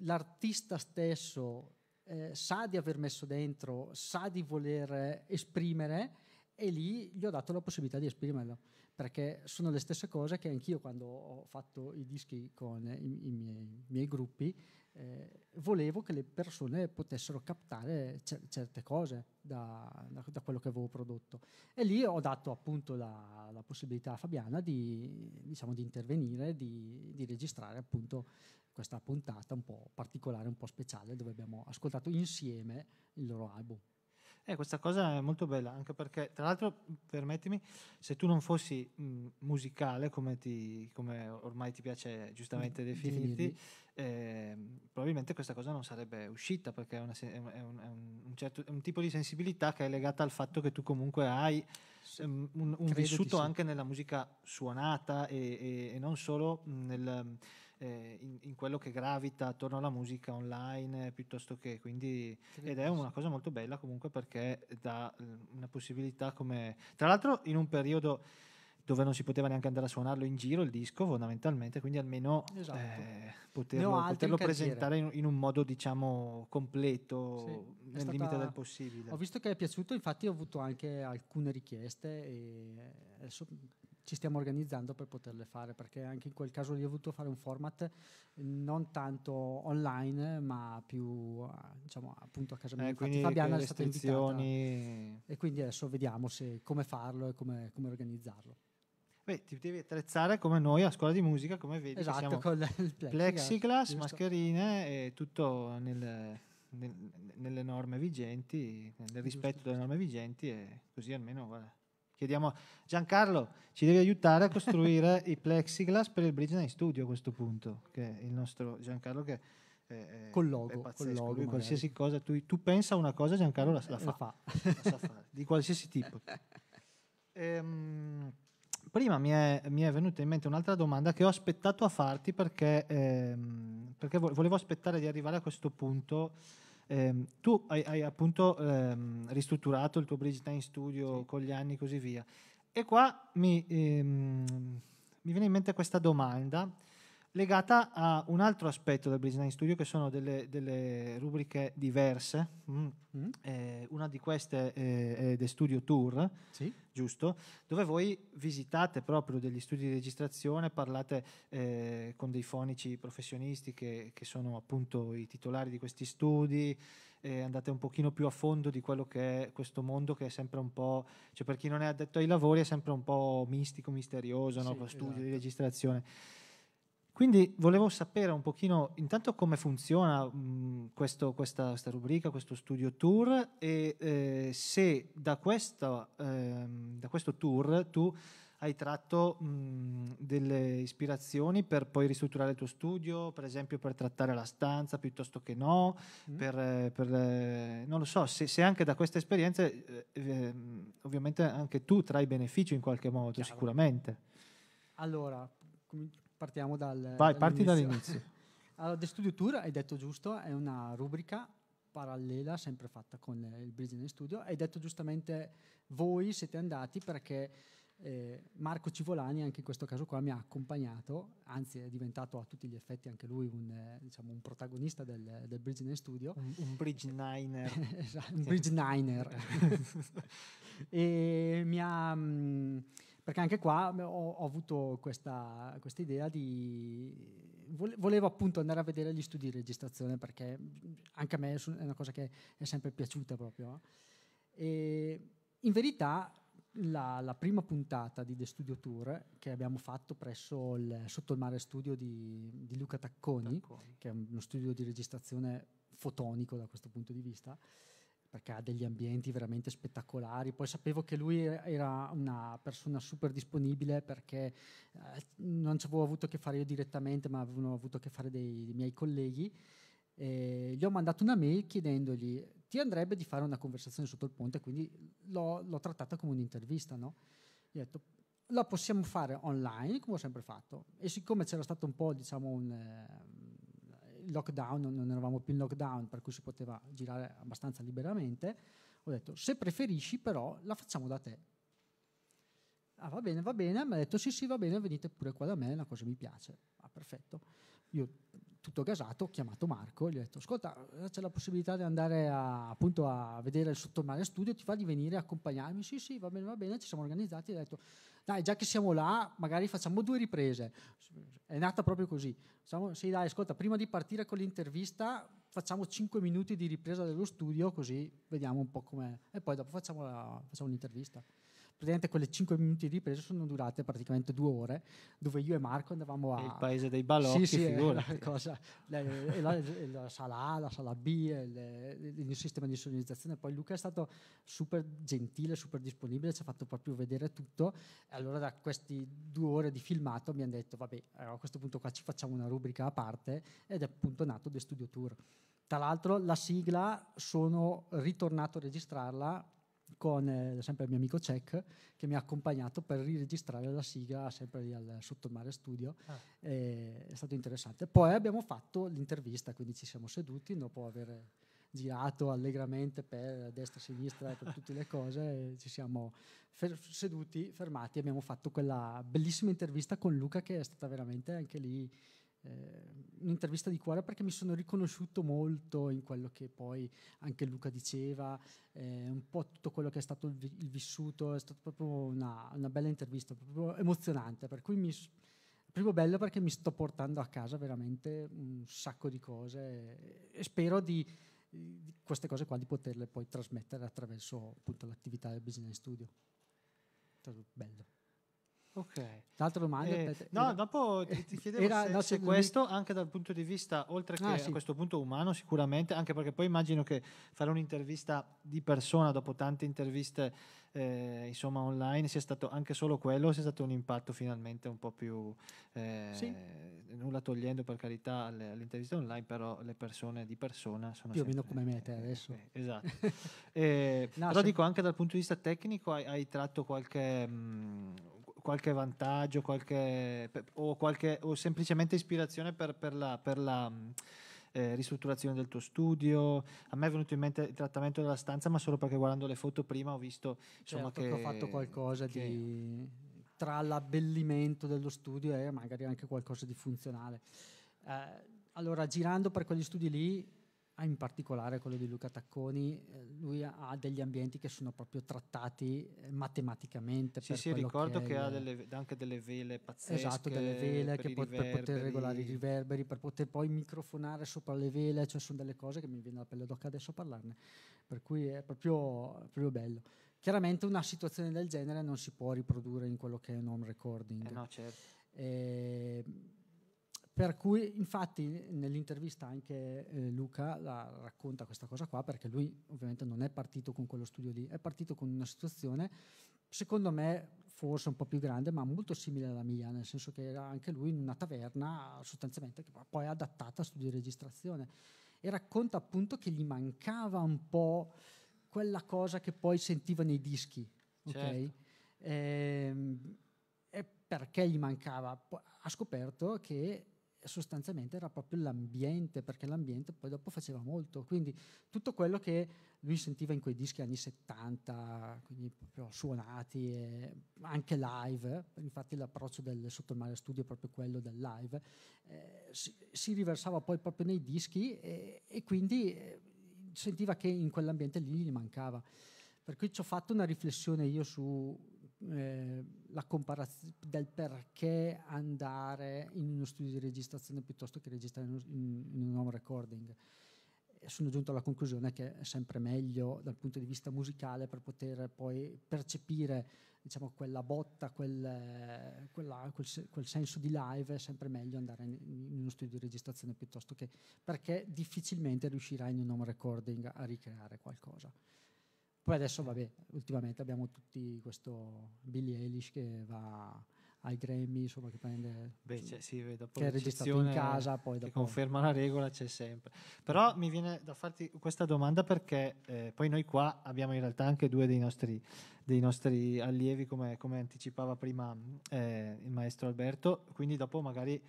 l'artista stesso eh, sa di aver messo dentro, sa di voler esprimere e lì gli ho dato la possibilità di esprimerlo perché sono le stesse cose che anch'io quando ho fatto i dischi con i, i miei, miei, gruppi eh, volevo che le persone potessero captare cer- certe cose da, da, da, quello che avevo prodotto e lì ho dato appunto la, la possibilità a Fabiana di, diciamo, di intervenire, di, di, registrare appunto questa puntata un po' particolare, un po' speciale dove abbiamo ascoltato insieme il loro album. Eh, questa cosa è molto bella, anche perché, tra l'altro, permettimi, se tu non fossi mh, musicale, come, ti, come, ormai ti piace giustamente definirti, eh, probabilmente questa cosa non sarebbe uscita, perché è, una, è, un, è, un certo, è, un, tipo di sensibilità che è legata al fatto che tu comunque hai sì, ehm, un, un vissuto sì. anche nella musica suonata e, e, e non solo nel eh, in, in, quello che gravita attorno alla musica online eh, piuttosto che quindi ed è una cosa molto bella comunque perché dà eh, una possibilità come tra l'altro in un periodo dove non si poteva neanche andare a suonarlo in giro il disco fondamentalmente, quindi almeno esatto. eh, poterlo, poterlo in presentare in, in, un modo diciamo completo sì, nel stata, limite del possibile. Ho visto che è piaciuto, infatti ho avuto anche alcune richieste e adesso ci stiamo organizzando per poterle fare, perché anche in quel caso lì ho voluto fare un format non tanto online, ma più eh, diciamo, appunto a casa mia. Eh, Infatti Fabiana è stata invitata. E quindi adesso vediamo se, come farlo e come, come organizzarlo. Beh, ti devi attrezzare come noi a scuola di musica, come vedi. Esatto, con il plexiglass, <laughs> mascherine e tutto nel, nel, nelle norme vigenti, nel rispetto giusto, delle norme vigenti e così almeno... Guarda Chiediamo a Giancarlo, ci devi aiutare a costruire <laughs> i plexiglass per il Bridgestone Studio a questo punto, che è il nostro Giancarlo che è, col logo, è pazzesco, logo, lui, qualsiasi cosa, tu, tu pensa a una cosa Giancarlo la, la, eh, la fa, la fa. di qualsiasi tipo. <laughs> Ehm, prima mi è, mi è, venuta in mente un'altra domanda che ho aspettato a farti perché, ehm, perché volevo aspettare di arrivare a questo punto eh, tu hai, hai appunto ehm, ristrutturato il tuo Bridgetown Studio con gli anni e così via. E qua mi, ehm, mi viene in mente questa domanda legata a un altro aspetto del Blizzard Studio che sono delle, delle rubriche diverse. Mm. Mm. Eh, una di queste è, eh, è The Studio Tour, sì. giusto? Dove voi visitate proprio degli studi di registrazione, parlate eh, con dei fonici professionisti che, che, sono appunto i titolari di questi studi, eh, andate un pochino più a fondo di quello che è questo mondo che è sempre un po', cioè per chi non è addetto ai lavori è sempre un po' mistico, misterioso, sì, no? studio esatto. di registrazione. Quindi volevo sapere un pochino intanto come funziona mh, mm, questo, questa, questa, rubrica, questo studio tour e eh, se da, questa, eh, da, questo tour tu hai tratto mh, mm, delle ispirazioni per poi ristrutturare il tuo studio, per esempio per trattare la stanza piuttosto che no, mm. per, eh, per, eh, non lo so, se, se anche da queste esperienze eh, eh, ovviamente anche tu trai beneficio in qualche modo, Chiaro. sicuramente. Allora, partiamo dal... Vai, parti dall'inizio. <laughs> allora, The Studio Tour, hai detto giusto, è una rubrica parallela, sempre fatta con eh, il Brisbane Studio. Hai detto giustamente voi siete andati perché eh, Marco Civolani, anche in questo caso qua, mi ha accompagnato, anzi è diventato a tutti gli effetti anche lui un, eh, diciamo, un protagonista del, del Bridge Studio. Un, Bridge Niner. <laughs> esatto, un Bridge Niner. <laughs> e mi ha... Mh, mm, perché anche qua ho, ho avuto questa, questa, idea di... Volevo appunto andare a vedere gli studi di registrazione perché anche a me è una cosa che è sempre piaciuta proprio. E in verità la, la, prima puntata di The Studio Tour che abbiamo fatto presso il Sotto il Mare Studio di, di Luca Tacconi, Tacconi, che è uno studio di registrazione fotonico da questo punto di vista, perché ha degli ambienti veramente spettacolari. Poi sapevo che lui era una persona super disponibile perché eh, non ci avevo avuto a che fare io direttamente, ma avevano avuto a che fare dei, dei miei colleghi. E gli ho mandato una mail chiedendogli ti andrebbe di fare una conversazione sotto il ponte, quindi l'ho, l'ho trattata come un'intervista. No? Gli ho detto la possiamo fare online come ho sempre fatto e siccome c'era stato un po' diciamo un... Eh, il lockdown, non eravamo più in lockdown, per cui si poteva girare abbastanza liberamente, ho detto se preferisci però la facciamo da te. Ah, va bene, va bene, mi ha detto sì, sì, va bene, venite pure qua da me, è una cosa che mi piace. Ah, perfetto. Io tutto gasato ho chiamato Marco, gli ho detto ascolta, eh, c'è la possibilità di andare a, appunto a vedere il sottomare studio, ti fa di venire a accompagnarmi? Sì, sì, va bene, va bene, ci siamo organizzati, gli ho detto dai, già che siamo là, magari facciamo due riprese. È nata proprio così. Facciamo, sì, dai, ascolta, prima di partire con l'intervista, facciamo 5 minuti di ripresa dello studio, così vediamo un po' com'è. E poi dopo facciamo, la, facciamo l'intervista praticamente quelle 5 minuti di ripresa sono durate praticamente due ore, dove io e Marco andavamo a... Il paese dei balocchi, sì, sì, la, cosa, la, la, la, sala A, la sala B, il, il sistema di sonorizzazione. Poi Luca è stato super gentile, super disponibile, ci ha fatto proprio vedere tutto. E allora da queste due ore di filmato abbiamo detto, vabbè, a questo punto qua ci facciamo una rubrica a parte ed è appunto nato The Studio Tour. Tra l'altro la sigla sono ritornato a registrarla con eh, sempre il mio amico Cech che mi ha accompagnato per riregistrare la sigla sempre lì al Sottomare Studio. Ah. Eh, è stato interessante. Poi abbiamo fatto l'intervista, quindi ci siamo seduti dopo aver girato allegramente per destra, e sinistra, per tutte le cose, ci siamo fer- seduti, fermati, abbiamo fatto quella bellissima intervista con Luca che è stata veramente anche lì eh, un'intervista di cuore perché mi sono riconosciuto molto in quello che poi anche Luca diceva, eh, un po' tutto quello che è stato il, vissuto, è stata proprio una, una, bella intervista, proprio emozionante, per cui mi, primo bello perché mi sto portando a casa veramente un sacco di cose e, e spero di, di, queste cose qua di poterle poi trasmettere attraverso appunto l'attività del Business Studio. Bello. Ok. L'altra domanda eh, per, No, dopo ti, ti chiedevo era, se, no, se questo mi... anche dal punto di vista, oltre che ah, sì. a questo punto umano sicuramente, anche perché poi immagino che fare un'intervista di persona dopo tante interviste eh, insomma online sia stato anche solo quello, sia stato un impatto finalmente un po' più... Eh, sì. Nulla togliendo per carità alle, interviste online, però le persone di persona sono... Più o meno come me te eh, eh, adesso. Eh, esatto. <laughs> no, però se... dico anche dal punto di vista tecnico hai, hai tratto qualche... Mh, mm, qualche vantaggio qualche, o, qualche, o, semplicemente ispirazione per, per la, per la mm, eh, ristrutturazione del tuo studio. A me è venuto in mente il trattamento della stanza, ma solo perché guardando le foto prima ho visto insomma, certo che, che ho fatto qualcosa che... di tra l'abbellimento dello studio e magari anche qualcosa di funzionale. Eh, allora, girando per quegli studi lì, Ah, in particolare quello di Luca Tacconi, eh, lui ha degli ambienti che sono proprio trattati eh, matematicamente. Sì, sì, ricordo che, che ha delle, anche delle vele pazzesche. Esatto, delle vele per, pot- per, poter regolare i riverberi, per poter poi microfonare sopra le vele, cioè sono delle cose che mi viene la pelle d'occa adesso a parlarne, per cui è proprio, proprio bello. Chiaramente una situazione del genere non si può riprodurre in quello che è un home recording. Eh no, certo. E ehm, per cui, infatti, nell'intervista anche eh, Luca racconta questa cosa qua, perché lui ovviamente non è partito con quello studio lì, è partito con una situazione, secondo me, forse un po' più grande, ma molto simile alla mia, nel senso che era anche lui in una taverna, sostanzialmente, che poi è adattata a studio di registrazione. E racconta appunto che gli mancava un po' quella cosa che poi sentiva nei dischi, ok? E, certo. ehm, e perché gli mancava? Ha scoperto che sostanzialmente era proprio l'ambiente, perché l'ambiente poi dopo faceva molto, quindi tutto quello che lui sentiva in quei dischi anni 70, quindi proprio suonati, anche live, infatti l'approccio del Sotto il Mare Studio è proprio quello del live, eh, si, si, riversava poi proprio nei dischi e, e quindi eh, sentiva che in quell'ambiente lì gli mancava. Per cui ci ho fatto una riflessione io su eh, la comparazione del perché andare in uno studio di registrazione piuttosto che registrare in, in, in un home recording. sono giunto alla conclusione che è sempre meglio dal punto di vista musicale per poter poi percepire diciamo, quella botta, quel, quella, quel, quel, senso di live, è sempre meglio andare in, in, uno studio di registrazione piuttosto che perché difficilmente riuscirai in un home recording a ricreare qualcosa. Poi adesso, vabbè, ultimamente abbiamo tutti questo Billy Eilish che va ai Grammy, insomma, che prende... Beh, cioè, sì, vedo, che è registrato in casa, poi... Dopo... Che conferma la regola, c'è sempre. Però mi viene da farti questa domanda perché eh, poi noi qua abbiamo in realtà anche due dei nostri, dei nostri allievi, come, come, anticipava prima eh, il maestro Alberto, quindi dopo magari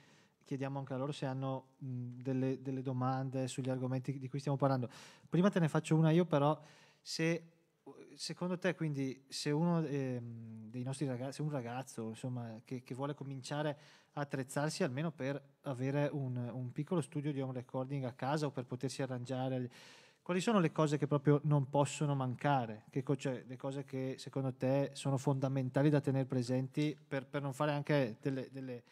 chiediamo anche a loro se hanno mh, delle, delle domande sugli argomenti di cui stiamo parlando. Prima te ne faccio una io, però se secondo te quindi se uno eh, dei nostri ragazzi, un ragazzo insomma, che, che, vuole cominciare a attrezzarsi almeno per avere un, un, piccolo studio di home recording a casa o per potersi arrangiare, quali sono le cose che proprio non possono mancare? Che, cioè, le cose che secondo te sono fondamentali da tenere presenti per, per non fare anche delle, delle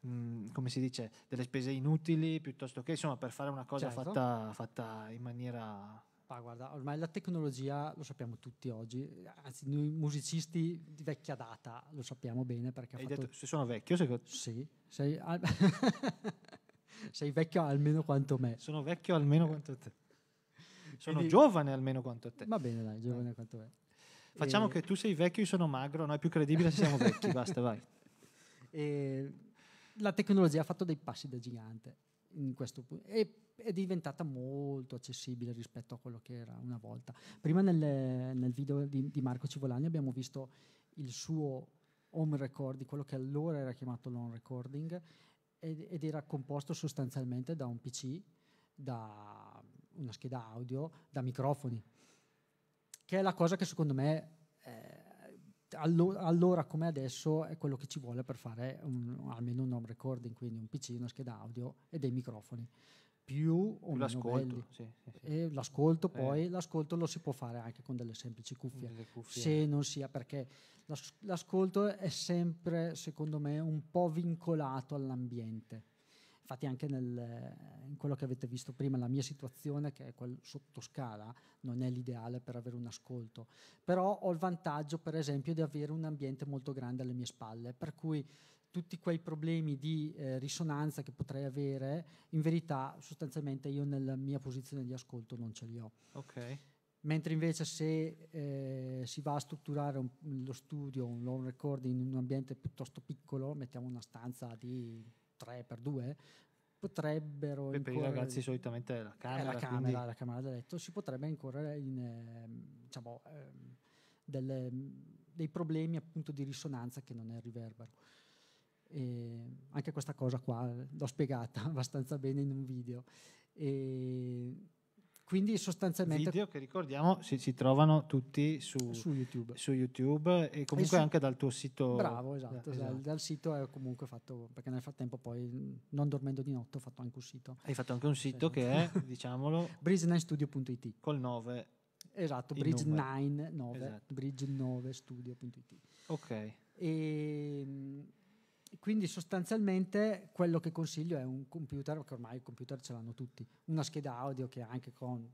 mhmm, come si dice, delle spese inutili piuttosto che insomma per fare una cosa certo. fatta, fatta, in maniera Ah, guarda, ormai la tecnologia lo sappiamo tutti oggi, anzi noi musicisti di vecchia data lo sappiamo bene perché... Hai fatto... detto, se sono vecchio secondo Sì, sei, al... <laughs> sei, vecchio almeno quanto me. Sono vecchio almeno quanto te. Sono Quindi... giovane almeno quanto te. Va bene dai, giovane eh. quanto me. Facciamo e... Eh, che tu sei vecchio, io sono magro, no è più credibile se siamo vecchi, <laughs> basta vai. E... Eh, la tecnologia ha fatto dei passi da gigante questo, è, è, diventata molto accessibile rispetto a quello che era una volta. Prima nel, nel video di, di, Marco Civolani abbiamo visto il suo home recording, quello che allora era chiamato l'home recording, ed, ed era composto sostanzialmente da un PC, da una scheda audio, da microfoni, che è la cosa che secondo me... Eh, allora come adesso è quello che ci vuole per fare un, almeno un home recording, quindi un PC, una scheda audio e dei microfoni. Più o l'ascolto, sì, sì, sì. l'ascolto eh. poi, eh. l'ascolto lo si può fare anche con delle semplici cuffie, delle cuffie. se non sia perché l'ascolto è sempre, secondo me, un po' vincolato all'ambiente Infatti anche nel, in quello che avete visto prima, la mia situazione, che è quel sottoscala, non è l'ideale per avere un ascolto. Però ho il vantaggio, per esempio, di avere un ambiente molto grande alle mie spalle, per cui tutti quei problemi di eh, risonanza che potrei avere, in verità sostanzialmente io nella mia posizione di ascolto non ce li ho. Ok. Mentre invece se eh, si va a strutturare un, lo studio, un long recording in un ambiente piuttosto piccolo, mettiamo una stanza di 3 per 2 potrebbero Beh, per i ragazzi solitamente la camera, la camera, quindi... la camera da letto si potrebbe incorrere in eh, diciamo, eh, delle, dei problemi appunto di risonanza che non è il riverbero e anche questa cosa qua l'ho spiegata <laughs> abbastanza bene in un video e quindi sostanzialmente... Video che ricordiamo si, si trovano tutti su, su, YouTube. su, YouTube. e comunque e eh su... anche dal tuo sito. Bravo, esatto, eh, esatto. esatto. Dal, sito è comunque fatto, perché nel frattempo poi non dormendo di notte ho fatto anche un sito. Hai fatto anche un sito esatto. che è, <laughs> diciamolo... Esatto, bridge Col 9. Esatto, bridge9, 9, esatto. bridge9studio.it. Ok. E, ehm, quindi sostanzialmente quello che consiglio è un computer, perché ormai i computer ce l'hanno tutti, una scheda audio che anche con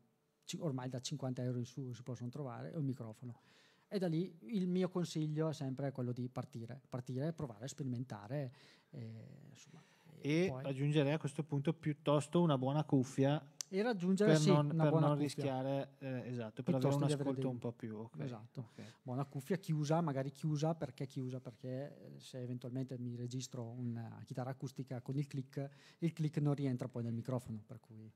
ormai da 50 euro in su si possono trovare, e un microfono. E da lì il mio consiglio è sempre quello di partire, partire, provare, sperimentare. E, eh, insomma, e, e poi... aggiungerei a questo punto piuttosto una buona cuffia e raggiungere per sì, non, una per buona non rischiare, eh, esatto, per avere un ascolto dei... un po' più. Okay. Esatto, okay. Ma cuffia chiusa, magari chiusa, perché chiusa? Perché eh, se eventualmente mi registro una eh, chitarra acustica con il click, il click non rientra poi nel microfono, per cui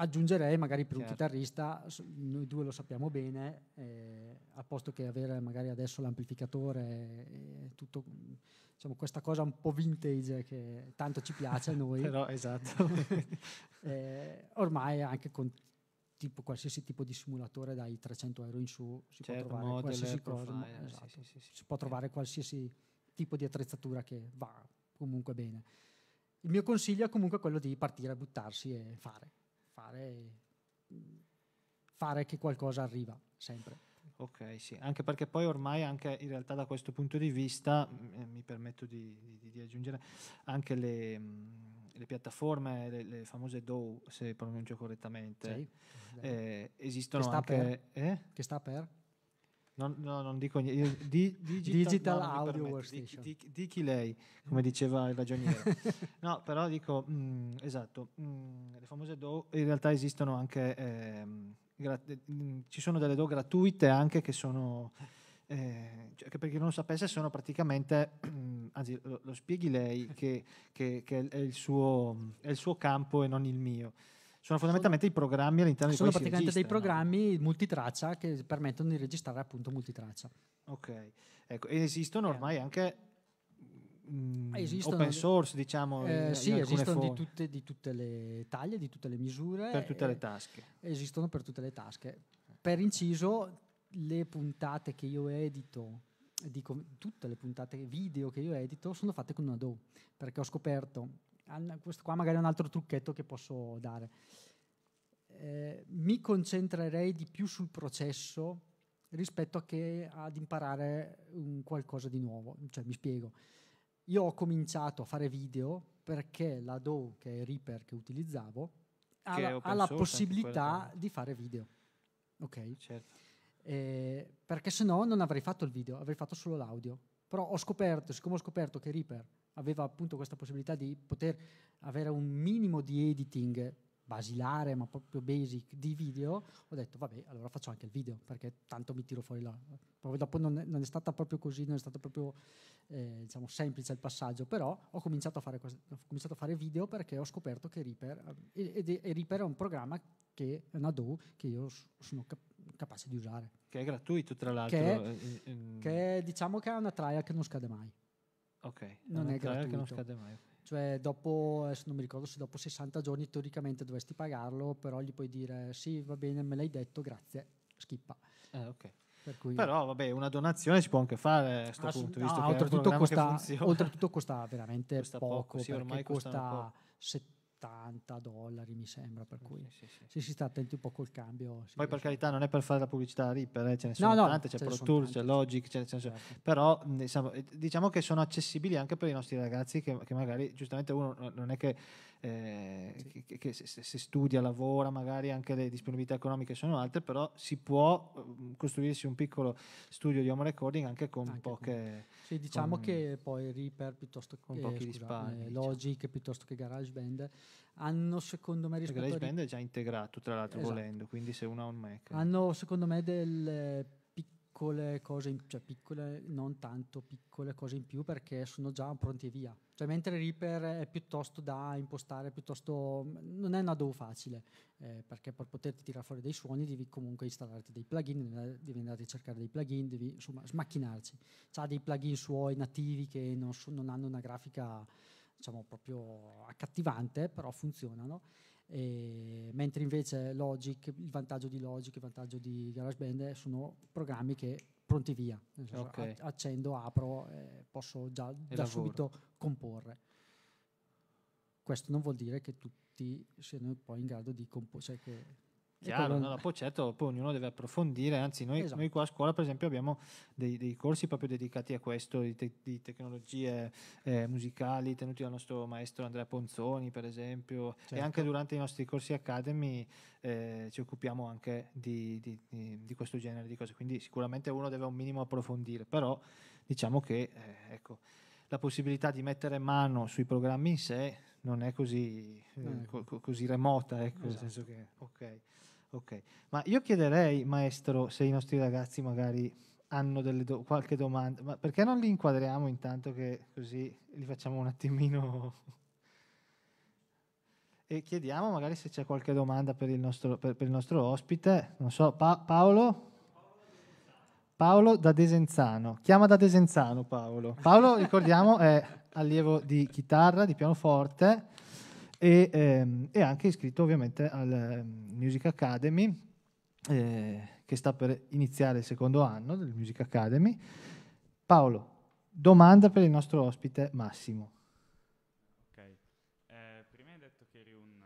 aggiungerei magari per certo. un chitarrista, noi due lo sappiamo bene, eh, al posto che avere magari adesso l'amplificatore e tutto, diciamo, questa cosa un po' vintage che tanto ci piace a <laughs> noi. Però, esatto. <laughs> eh, ormai anche con tipo, qualsiasi tipo di simulatore dai 300 euro in su si certo, può trovare qualsiasi cosa, esatto, sì, sì, sì, si può trovare eh. qualsiasi tipo di attrezzatura che va comunque bene. Il mio consiglio è comunque quello di partire, a buttarsi e fare fare, fare che qualcosa arriva sempre. Ok, sì, anche perché poi ormai anche in realtà da questo punto di vista, mm, eh, mi permetto di, di, di, aggiungere, anche le, mm, le piattaforme, le, le, famose DAW, se pronuncio correttamente, sì, eh, esistono che sta anche... Per, eh? Che sta per? Non, no, non dico niente. Di, digital, digital no, Audio Workstation. Di, di, di, chi lei, come diceva il ragioniero. <laughs> no, però dico, mh, mm, esatto, mh, mm, le famose DO in realtà esistono anche, eh, grat- mh, mm, ci sono delle DO gratuite anche che sono, eh, cioè che per chi non lo sapesse sono praticamente, anzi lo, lo, spieghi lei che, che, che è, il suo, è il suo campo e non il mio sono fondamentalmente sono, i programmi all'interno di di Sono praticamente registra, dei programmi no? multitraccia che permettono di registrare appunto multitraccia. Ok, ecco, esistono eh. ormai eh. anche mh, mm, esistono, open source, diciamo. Eh, in, sì, in esistono di tutte, di tutte, le taglie, di tutte le misure. Per tutte eh, le tasche. Esistono per tutte le tasche. Per inciso, le puntate che io edito dico tutte le puntate video che io edito sono fatte con una Adobe perché ho scoperto questo qua magari è un altro trucchetto che posso dare. Eh, mi concentrerei di più sul processo rispetto a che ad imparare qualcosa di nuovo. Cioè, mi spiego. Io ho cominciato a fare video perché la DAW, che è Reaper che utilizzavo, che ha, ha, la possibilità di fare video. Ok? Certo. Eh, perché se no non avrei fatto il video, avrei fatto solo l'audio. Però ho scoperto, siccome ho scoperto che Reaper aveva appunto questa possibilità di poter avere un minimo di editing basilare, ma proprio basic di video, ho detto vabbè, allora faccio anche il video, perché tanto mi tiro fuori la... Proprio dopo non è, non è stata proprio così, non è stato proprio eh, diciamo, semplice il passaggio, però ho cominciato a fare, ho cominciato a fare video perché ho scoperto che Reaper, e, eh, e, e Reaper è un programma che è una Adobe che io sono cap- capace di usare. Che è gratuito tra l'altro. Eh, che, è, che diciamo che è una trial che non scade mai. Ok. Non, non è gratuito. non scade mai. Cioè, dopo, adesso non mi ricordo se dopo 60 giorni teoricamente dovresti pagarlo, però gli puoi dire sì, va bene, me l'hai detto, grazie, schippa. Eh, ok. Per cui... Però vabbè, una donazione si può anche fare a eh, questo Ass- punto, visto no, che oltretutto, costa, oltretutto costa veramente costa poco, poco sì, ormai costa, costa 70 80 dollari mi sembra per cui sì, sì, sì. se si sta attenti un po' col cambio poi per carità non è per fare la pubblicità a Reaper eh, ce ne sono no, tante no, c'è Pro Tools c'è Logic c'è, c'è, certo. però eh, diciamo, eh, diciamo, che sono accessibili anche per i nostri ragazzi che, che magari giustamente uno non è che eh, che, che se, se, studia, lavora, magari anche le disponibilità economiche sono alte, però si può ehm, costruirsi un piccolo studio di home recording anche con anche poche... Con... Sì, diciamo con, che poi Reaper piuttosto che eh, pochi scusa, eh, Logic diciamo. piuttosto che GarageBand hanno secondo me rispetto GarageBand a... è già integrato tra l'altro esatto. volendo, quindi se uno ha un Mac... Hanno secondo me delle piccole cose, in, cioè piccole, non tanto piccole cose in più perché sono già pronti e via cioè, mentre Reaper è piuttosto da impostare, piuttosto non è una DAW facile, eh, perché per poterti tirare fuori dei suoni devi comunque installarti dei plugin, devi andare a cercare dei plugin, devi insomma smacchinarci. C'ha dei plugin suoi nativi che non, su, non hanno una grafica diciamo proprio accattivante, però funzionano. E, mentre invece Logic, il vantaggio di Logic, il vantaggio di GarageBand sono programmi che pronti via. Senso, okay. Accendo, apro, eh, posso già, già subito comporre. Questo non vuol dire che tutti siano poi in grado di comporre. Cioè Chiaro, no, poi certo, poi ognuno deve approfondire, anzi noi, esatto. noi qua a scuola per esempio abbiamo dei, dei corsi proprio dedicati a questo, di, te, di tecnologie eh, musicali tenuti dal nostro maestro Andrea Ponzoni per esempio certo. e anche durante i nostri corsi Academy eh, ci occupiamo anche di, di, di, questo genere di cose, quindi sicuramente uno deve un minimo approfondire, però diciamo che eh, ecco, la possibilità di mettere mano sui programmi in sé non è così, eh, mm. co- così remota, ecco, esatto. nel senso che... Okay. Ok, ma io chiederei, maestro, se i nostri ragazzi magari hanno do- qualche domanda, ma perché non li inquadriamo intanto che così li facciamo un attimino... e chiediamo magari se c'è qualche domanda per il nostro, per, per il nostro ospite, non so, pa- Paolo? Paolo da Desenzano, chiama da Desenzano Paolo. Paolo, ricordiamo, è allievo di chitarra, di pianoforte e ehm, anche iscritto ovviamente al ehm, Music Academy eh, che sta per iniziare il secondo anno del Music Academy. Paolo, domanda per il nostro ospite Massimo. Okay. Eh, prima hai detto che eri un,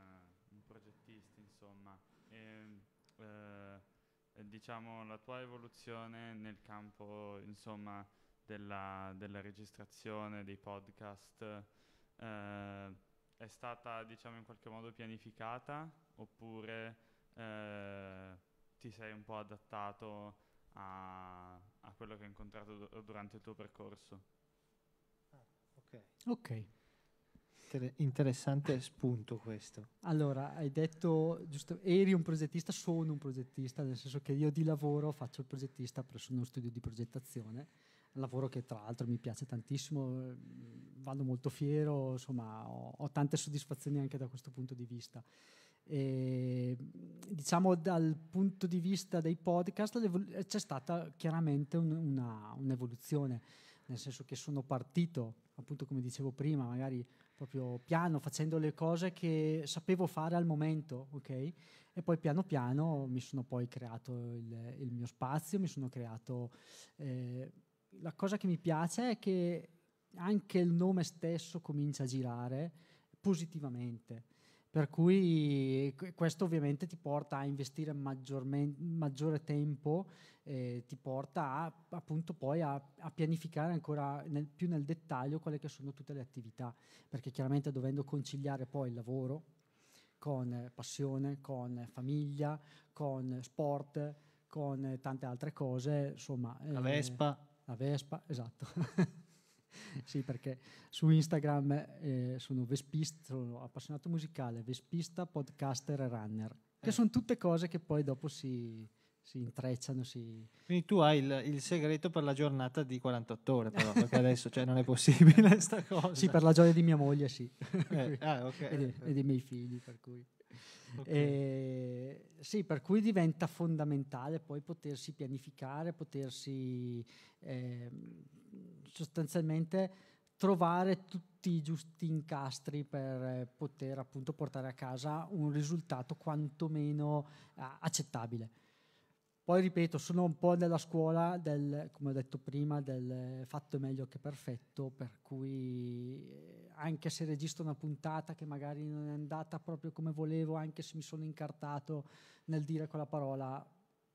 progettista, insomma, ehm, eh, diciamo la tua evoluzione nel campo, insomma, della, della registrazione, dei podcast. Eh, è stata diciamo in qualche modo pianificata oppure eh, ti sei un po' adattato a, a quello che hai incontrato do- durante il tuo percorso? Ah, ok. okay. Inter- interessante spunto questo. Allora, hai detto, giusto, eri un progettista, sono un progettista, nel senso che io di lavoro faccio il progettista presso uno studio di progettazione lavoro che tra l'altro mi piace tantissimo, vado molto fiero, insomma ho, ho tante soddisfazioni anche da questo punto di vista. E, diciamo dal punto di vista dei podcast c'è stata chiaramente un, una, un'evoluzione, nel senso che sono partito, appunto come dicevo prima, magari proprio piano, facendo le cose che sapevo fare al momento, ok? E poi piano piano mi sono poi creato il, il mio spazio, mi sono creato... Eh, la cosa che mi piace è che anche il nome stesso comincia a girare positivamente. Per cui questo ovviamente ti porta a investire maggiore tempo, eh, ti porta a, appunto poi a, a pianificare ancora nel, più nel dettaglio quelle che sono tutte le attività, perché chiaramente dovendo conciliare poi il lavoro con passione, con famiglia, con sport, con tante altre cose, insomma... Eh, la Vespa? Eh, la Vespa, esatto. <laughs> sì, perché su Instagram eh, sono vespistro, appassionato musicale, vespista, podcaster e runner, che eh. sono tutte cose che poi dopo si, si intrecciano. Si... Quindi tu hai il, il, segreto per la giornata di 48 ore, però, perché adesso cioè, non è possibile questa <laughs> cosa. Sì, per la gioia di mia moglie, sì. Eh, ah, okay. <laughs> e, dei, e, dei miei figli, per cui. Okay. Eh, sì, per cui diventa fondamentale poi potersi pianificare, potersi eh, sostanzialmente trovare tutti i giusti incastri per eh, poter appunto portare a casa un risultato quantomeno eh, accettabile. Poi ripeto, sono un po' nella scuola del, come ho detto prima, del fatto è meglio che perfetto, per cui eh, anche se registro una puntata che magari non è andata proprio come volevo, anche se mi sono incartato nel dire quella parola,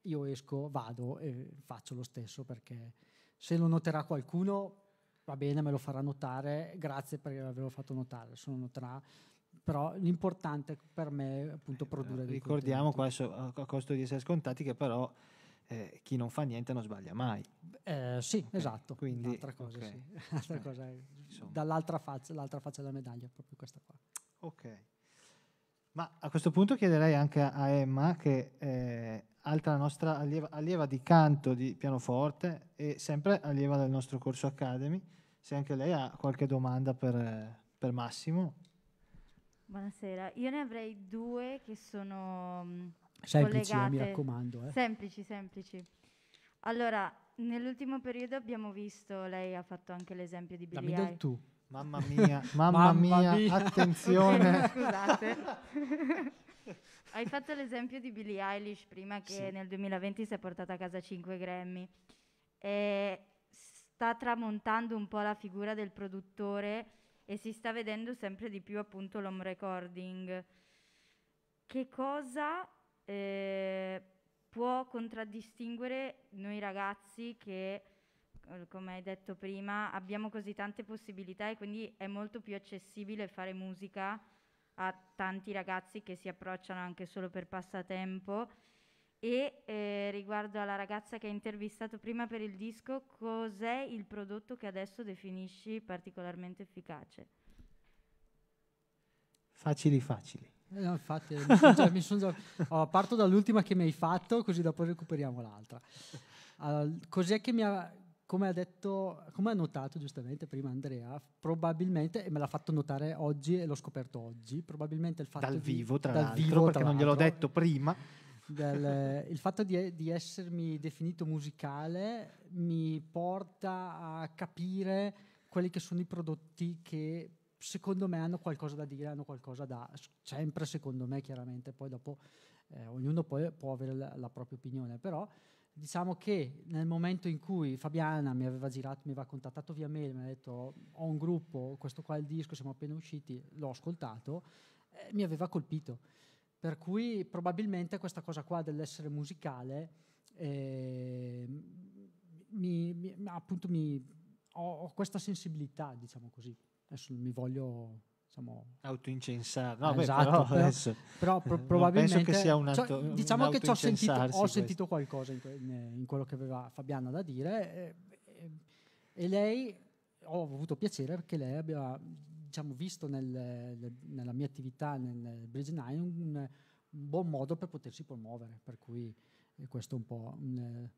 io esco, vado e faccio lo stesso perché se lo noterà qualcuno va bene, me lo farà notare, grazie per averlo fatto notare, se lo noterà però l'importante per me è appunto produrre eh, ricordiamo qua a costo di essere scontati che però eh, chi non fa niente non sbaglia mai eh, sì okay. esatto quindi un'altra cosa, okay. sì. <laughs> Altra cosa dall'altra faccia, faccia, della medaglia proprio questa qua ok ma a questo punto chiederei anche a Emma che è eh, altra nostra allieva, allieva di canto di pianoforte e sempre allieva del nostro corso Academy se anche lei ha qualche domanda per, per Massimo Buonasera, io ne avrei due che sono mh, mm, semplici, eh, mi raccomando. Eh. Semplici, semplici. Allora, nell'ultimo periodo abbiamo visto, lei ha fatto anche l'esempio di Billie Dammi tu. Mamma mia, <laughs> mamma, mamma mia, mia, attenzione. <laughs> scusate. <laughs> Hai fatto l'esempio di Billie Eilish prima che sì. nel 2020 si è portata a casa 5 Grammy. E sta tramontando un po' la figura del produttore e si sta vedendo sempre di più appunto l'home recording. Che cosa eh, può contraddistinguere noi ragazzi che, eh, come hai detto prima, abbiamo così tante possibilità e quindi è molto più accessibile fare musica a tanti ragazzi che si approcciano anche solo per passatempo e eh, riguardo alla ragazza che hai intervistato prima per il disco, cos'è il prodotto che adesso definisci particolarmente efficace? Facili, facili. no, eh, infatti, mi son son già, <laughs> oh, parto dall'ultima che mi hai fatto, così dopo recuperiamo l'altra. Allora, cos'è che mi ha, come ha detto, come ha notato giustamente prima Andrea, probabilmente, e me l'ha fatto notare oggi e l'ho scoperto oggi, probabilmente il fatto dal vivo, tra dal l'altro, vivo, perché tra non gliel'ho detto prima, del, eh, il fatto di, di, essermi definito musicale mi porta a capire quelli che sono i prodotti che secondo me hanno qualcosa da dire, hanno qualcosa da... sempre secondo me chiaramente, poi dopo eh, ognuno poi può avere la, la, propria opinione, però diciamo che nel momento in cui Fabiana mi aveva girato, mi aveva contattato via mail, mi ha detto ho un gruppo, questo qua è il disco, siamo appena usciti, l'ho ascoltato, eh, mi aveva colpito per cui probabilmente questa cosa qua dell'essere musicale eh, mi, mi, appunto mi, ho, ho, questa sensibilità, diciamo così. Adesso mi voglio diciamo, autoincensare. No, eh, esatto, beh, però, adesso, però, <laughs> però probabilmente penso che sia cioè, un atto, cioè, diciamo un che ho, sentito, ho sentito, qualcosa in, in, in, quello che aveva Fabiana da dire e, e, e lei ho avuto piacere perché lei abbia diciamo, visto nel, nella mia attività nel Bridge 9 un, buon modo per potersi promuovere, per cui eh, questo è un po' un, eh,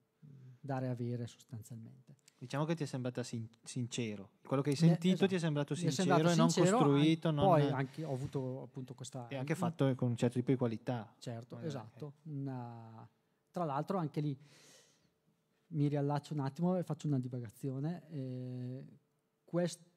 dare e avere sostanzialmente. Diciamo che ti è sembrata sin- sincero, quello che hai sentito esatto. ti è sembrato sincero, è sembrato e non sincero, costruito. An- non poi anche, ho avuto appunto questa... E anche fatto con un certo tipo di qualità. Certo, eh, esatto. Eh. Una, tra l'altro anche lì mi riallaccio un attimo e faccio una divagazione. Eh, quest-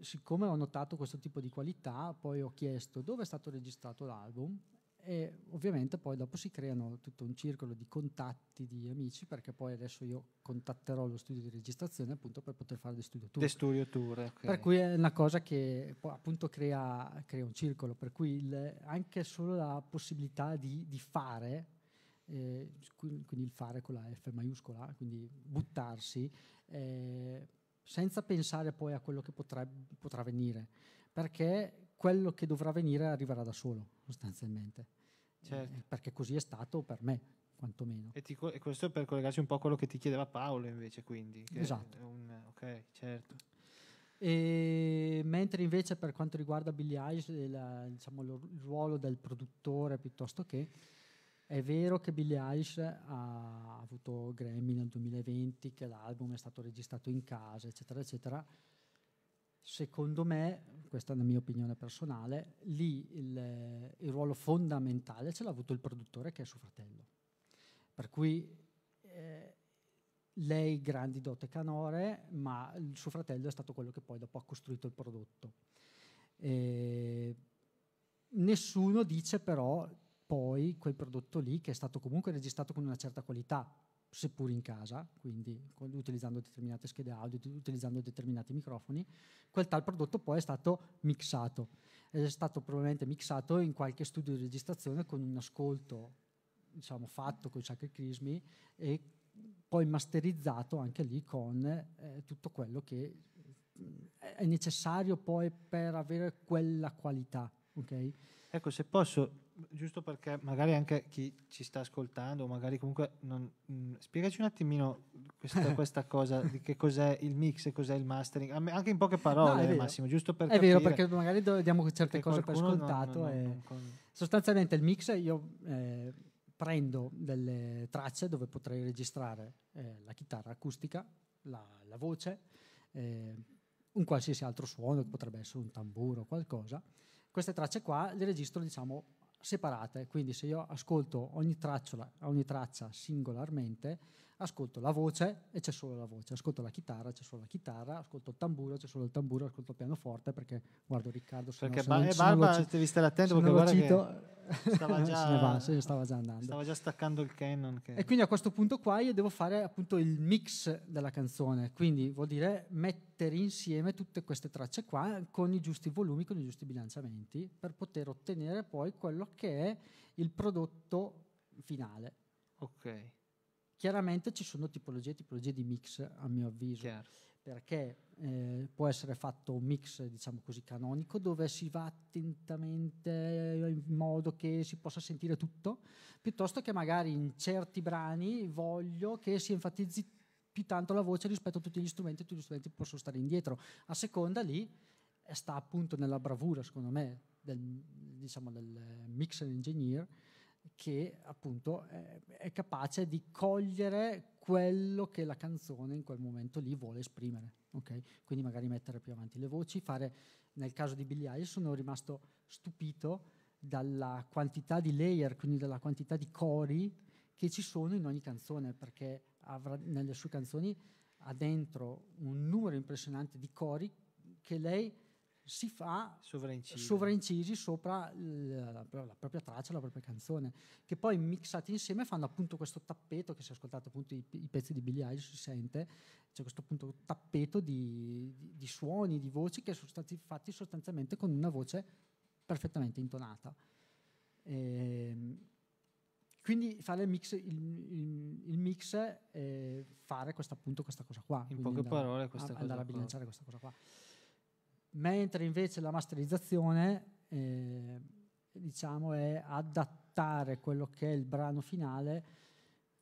siccome ho notato questo tipo di qualità, poi ho chiesto dove è stato registrato l'album e ovviamente poi dopo si creano tutto un circolo di contatti di amici perché poi adesso io contatterò lo studio di registrazione appunto per poter fare le studio tour. The studio tour okay. Per cui è una cosa che appunto crea, crea un circolo, per cui il, anche solo la possibilità di, di fare, eh, quindi il fare con la F maiuscola, quindi buttarsi. Eh, senza pensare poi a quello che potrà, potrà venire, perché quello che dovrà venire arriverà da solo, sostanzialmente. Certo. Eh, perché così è stato per me, quantomeno. E, ti, e, questo per collegarci un po' a quello che ti chiedeva Paolo, invece, quindi. esatto. Un, ok, certo. E mentre invece per quanto riguarda Billy Eilish, diciamo, il ruolo del produttore piuttosto che è vero che Billie Eilish ha avuto Grammy nel 2020, che l'album è stato registrato in casa, eccetera, eccetera. Secondo me, questa è la mia opinione personale, lì il, il ruolo fondamentale ce l'ha avuto il produttore che è suo fratello. Per cui eh, lei grandi dote canore, ma il suo fratello è stato quello che poi dopo ha costruito il prodotto. Eh, nessuno dice però poi quel prodotto lì che è stato comunque registrato con una certa qualità, seppur in casa, quindi utilizzando determinate schede audio, utilizzando determinati microfoni, quel tal prodotto poi è stato mixato. è stato probabilmente mixato in qualche studio di registrazione con un ascolto diciamo, fatto con i sacri crismi e poi masterizzato anche lì con eh, tutto quello che eh, è necessario poi per avere quella qualità. Okay? Ecco, se posso, giusto perché magari anche chi ci sta ascoltando, magari comunque non, mh, mm, spiegaci un attimino questa, <laughs> questa, cosa di che cos'è il mix e cos'è il mastering, anche in poche parole, no, eh, Massimo, giusto per È capire, vero, perché magari diamo certe cose per scontato. Non, non, con... Sostanzialmente il mix io eh, prendo delle tracce dove potrei registrare eh, la chitarra acustica, la, la voce, eh, un qualsiasi altro suono, che potrebbe essere un tamburo o qualcosa queste tracce qua le registro diciamo separate, quindi se io ascolto ogni, ogni traccia singolarmente ascolto la voce e c'è solo la voce, ascolto la chitarra, c'è solo la chitarra, ascolto il tamburo, c'è solo il tamburo, ascolto il pianoforte perché guardo Riccardo se perché no, ba- se Barba ci- devi stare attento perché guarda cito, stava già, <laughs> se ne va, se ne stava già andando. Stava già staccando il cannon. Che... E quindi a questo punto qua io devo fare appunto il mix della canzone, quindi vuol dire mettere insieme tutte queste tracce qua con i giusti volumi, con i giusti bilanciamenti per poter ottenere poi quello che è il prodotto finale. Ok. Chiaramente ci sono tipologie e tipologie di mix, a mio avviso, Chiaro. perché eh, può essere fatto un mix, diciamo così, canonico, dove si va attentamente eh, in modo che si possa sentire tutto, piuttosto che magari in certi brani voglio che si enfatizzi più tanto la voce rispetto a tutti gli strumenti, e tutti gli strumenti possono stare indietro. A seconda lì eh, sta appunto nella bravura, secondo me, del, diciamo, del mixer engineer che appunto è, è capace di cogliere quello che la canzone in quel momento lì vuole esprimere. Okay? Quindi magari mettere più avanti le voci, fare, nel caso di Billie Eilish sono rimasto stupito dalla quantità di layer, quindi dalla quantità di cori che ci sono in ogni canzone, perché avrà, nelle sue canzoni ha dentro un numero impressionante di cori che lei si fa sovrainci- sovraincisi, sopra la, la, propria traccia, la propria canzone, che poi mixati insieme fanno appunto questo tappeto che se ascoltate appunto i, i pezzi di Billie Eilish si sente, c'è cioè questo appunto tappeto di, di, di suoni, di voci che sono stati fatti sostanzialmente con una voce perfettamente intonata. E, ehm, quindi fare il mix, il, il, il mix è fare questa, appunto questa cosa qua. In poche andare, parole, questa a, cosa andare a bilanciare questa cosa qua mentre invece la masterizzazione eh, diciamo, è adattare quello che è il brano finale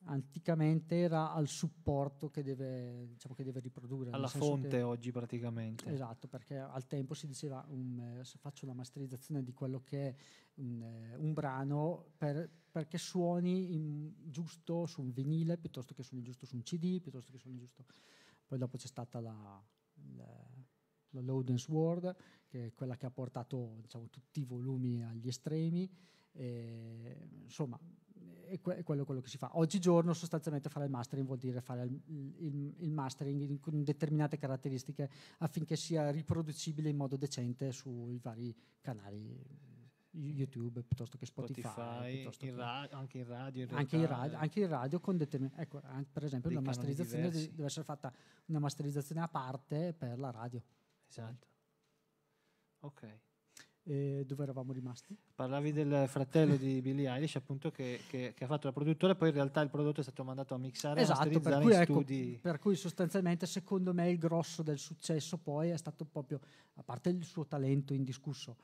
anticamente era al supporto che deve, diciamo, che deve riprodurre. Alla fonte che, oggi praticamente. Esatto, perché al tempo si diceva um, se faccio la masterizzazione di quello che è un, eh, un brano per, perché suoni in, giusto su un vinile piuttosto che suoni giusto su un CD, piuttosto che suoni giusto... Poi dopo c'è stata la, la la Loudens World, che è quella che ha portato diciamo, tutti i volumi agli estremi. E, insomma, è, que- è quello, quello, che si fa. Oggigiorno sostanzialmente fare il mastering vuol dire fare il, il, il mastering con determinate caratteristiche affinché sia riproducibile in modo decente sui vari canali YouTube piuttosto che Spotify, Spotify piuttosto il ra- anche in radio, in anche, in radio eh. anche in radio con determinati ecco, per esempio una masterizzazione deve essere fatta una masterizzazione a parte per la radio Esatto. Ok. E dove eravamo rimasti? Parlavi del fratello di Billy Eilish, appunto, che, che, che, ha fatto la produttore, poi in realtà il prodotto è stato mandato a mixare esatto, e per cui, ecco, per cui sostanzialmente, secondo me, il grosso del successo poi è stato proprio, a parte il suo talento indiscusso,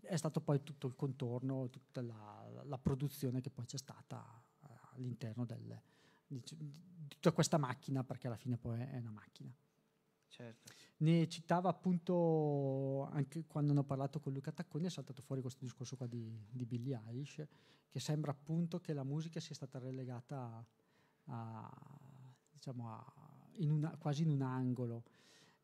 è stato poi tutto il contorno, tutta la, la produzione che poi c'è stata eh, all'interno del, di, di tutta questa macchina, perché alla fine poi è una macchina. Certo. Ne citava appunto anche quando hanno parlato con Luca Tacconi, è saltato fuori questo discorso qua di, di Billie Eilish, che sembra appunto che la musica sia stata relegata a, diciamo a, in una, quasi in un angolo,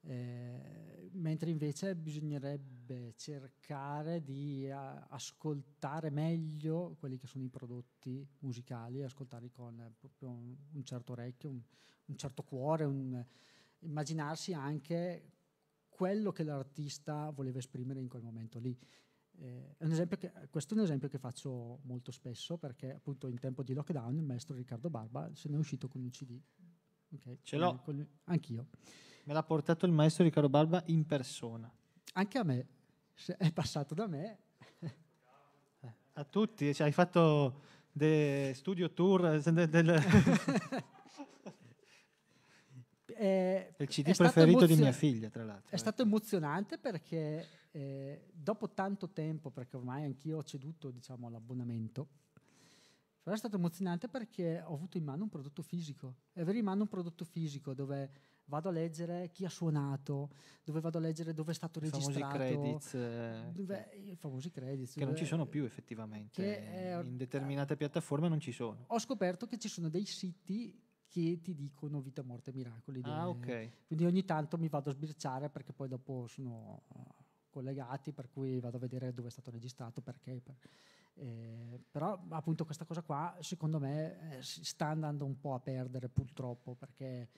eh, mentre invece bisognerebbe cercare di a, ascoltare meglio quelli che sono i prodotti musicali, ascoltarli con proprio un, un certo orecchio, un, un certo cuore, un immaginarsi anche quello che l'artista voleva esprimere in quel momento lì. Eh, è che, questo è un esempio che faccio molto spesso perché appunto in tempo di lockdown il maestro Riccardo Barba se ne è uscito con un CD. Okay, Ce l'ho. Con, anch'io. Me l'ha portato il maestro Riccardo Barba in persona. Anche a me. È passato da me. Eh, a tutti. Cioè, hai fatto de studio tour. De, eh, de <laughs> è il CD è preferito di mia figlia, tra l'altro. È eh. stato emozionante perché eh, dopo tanto tempo, perché ormai anch'io ho ceduto diciamo, all'abbonamento, però è stato emozionante perché ho avuto in mano un prodotto fisico, E avere in mano un prodotto fisico dove vado a leggere chi ha suonato, dove vado a leggere dove è stato registrato. I famosi credits. Eh, I famosi credits. Che dove, non ci sono più effettivamente, in determinate piattaforme non ci sono. Ho scoperto che ci sono dei siti che ti dicono vita, morte e miracoli. Ah, de... okay. Quindi ogni tanto mi vado a sbirciare perché poi dopo sono eh, collegati, per cui vado a vedere dove è stato registrato, perché. Per... Eh, però appunto questa cosa qua secondo me eh, si sta andando un po' a perdere purtroppo perché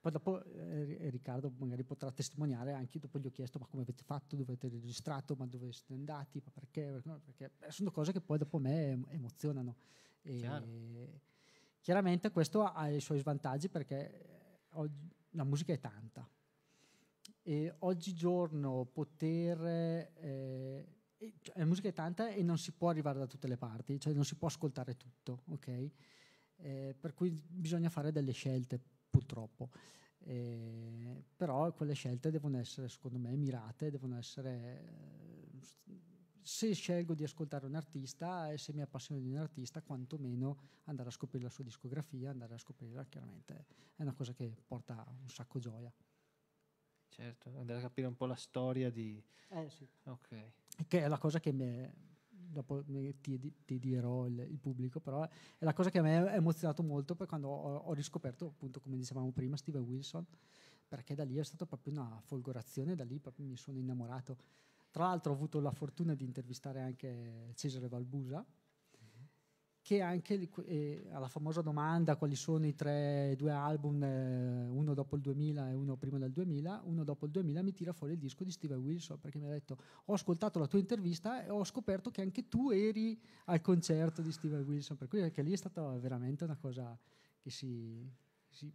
poi dopo eh, Riccardo magari potrà testimoniare anche dopo gli ho chiesto ma come avete fatto, dove avete registrato, ma dove siete andati, ma perché, perché eh, sono cose che poi dopo me emozionano. E, Chiaramente questo ha i suoi svantaggi perché eh, oggi, la musica è tanta e oggigiorno poter... Eh, cioè, la musica è tanta e non si può arrivare da tutte le parti, cioè non si può ascoltare tutto, ok? Eh, per cui bisogna fare delle scelte purtroppo. Eh, però quelle scelte devono essere, secondo me, mirate, devono essere eh, se scelgo di ascoltare un artista e se mi appassiono di un artista, quantomeno andare a scoprire la sua discografia, andare a scoprirla, chiaramente è una cosa che porta un sacco gioia. Certo, andare a capire un po' la storia di... Eh sì. Ok. Che è la cosa che mi... È, Dopo ti, ti dirò il, il, pubblico, però è la cosa che mi ha emozionato molto per quando ho, ho riscoperto, appunto, come dicevamo prima, Steve Wilson, perché da lì è stata proprio una folgorazione, da lì proprio mi sono innamorato tra l'altro ho avuto la fortuna di intervistare anche Cesare Valbusa, che anche eh, alla famosa domanda quali sono i tre, due album, eh, uno dopo il 2000 e uno prima del 2000, uno dopo il 2000 mi tira fuori il disco di Steve Wilson perché mi ha detto ho ascoltato la tua intervista e ho scoperto che anche tu eri al concerto di Steve Wilson, per cui anche lì è stata veramente una cosa che si, si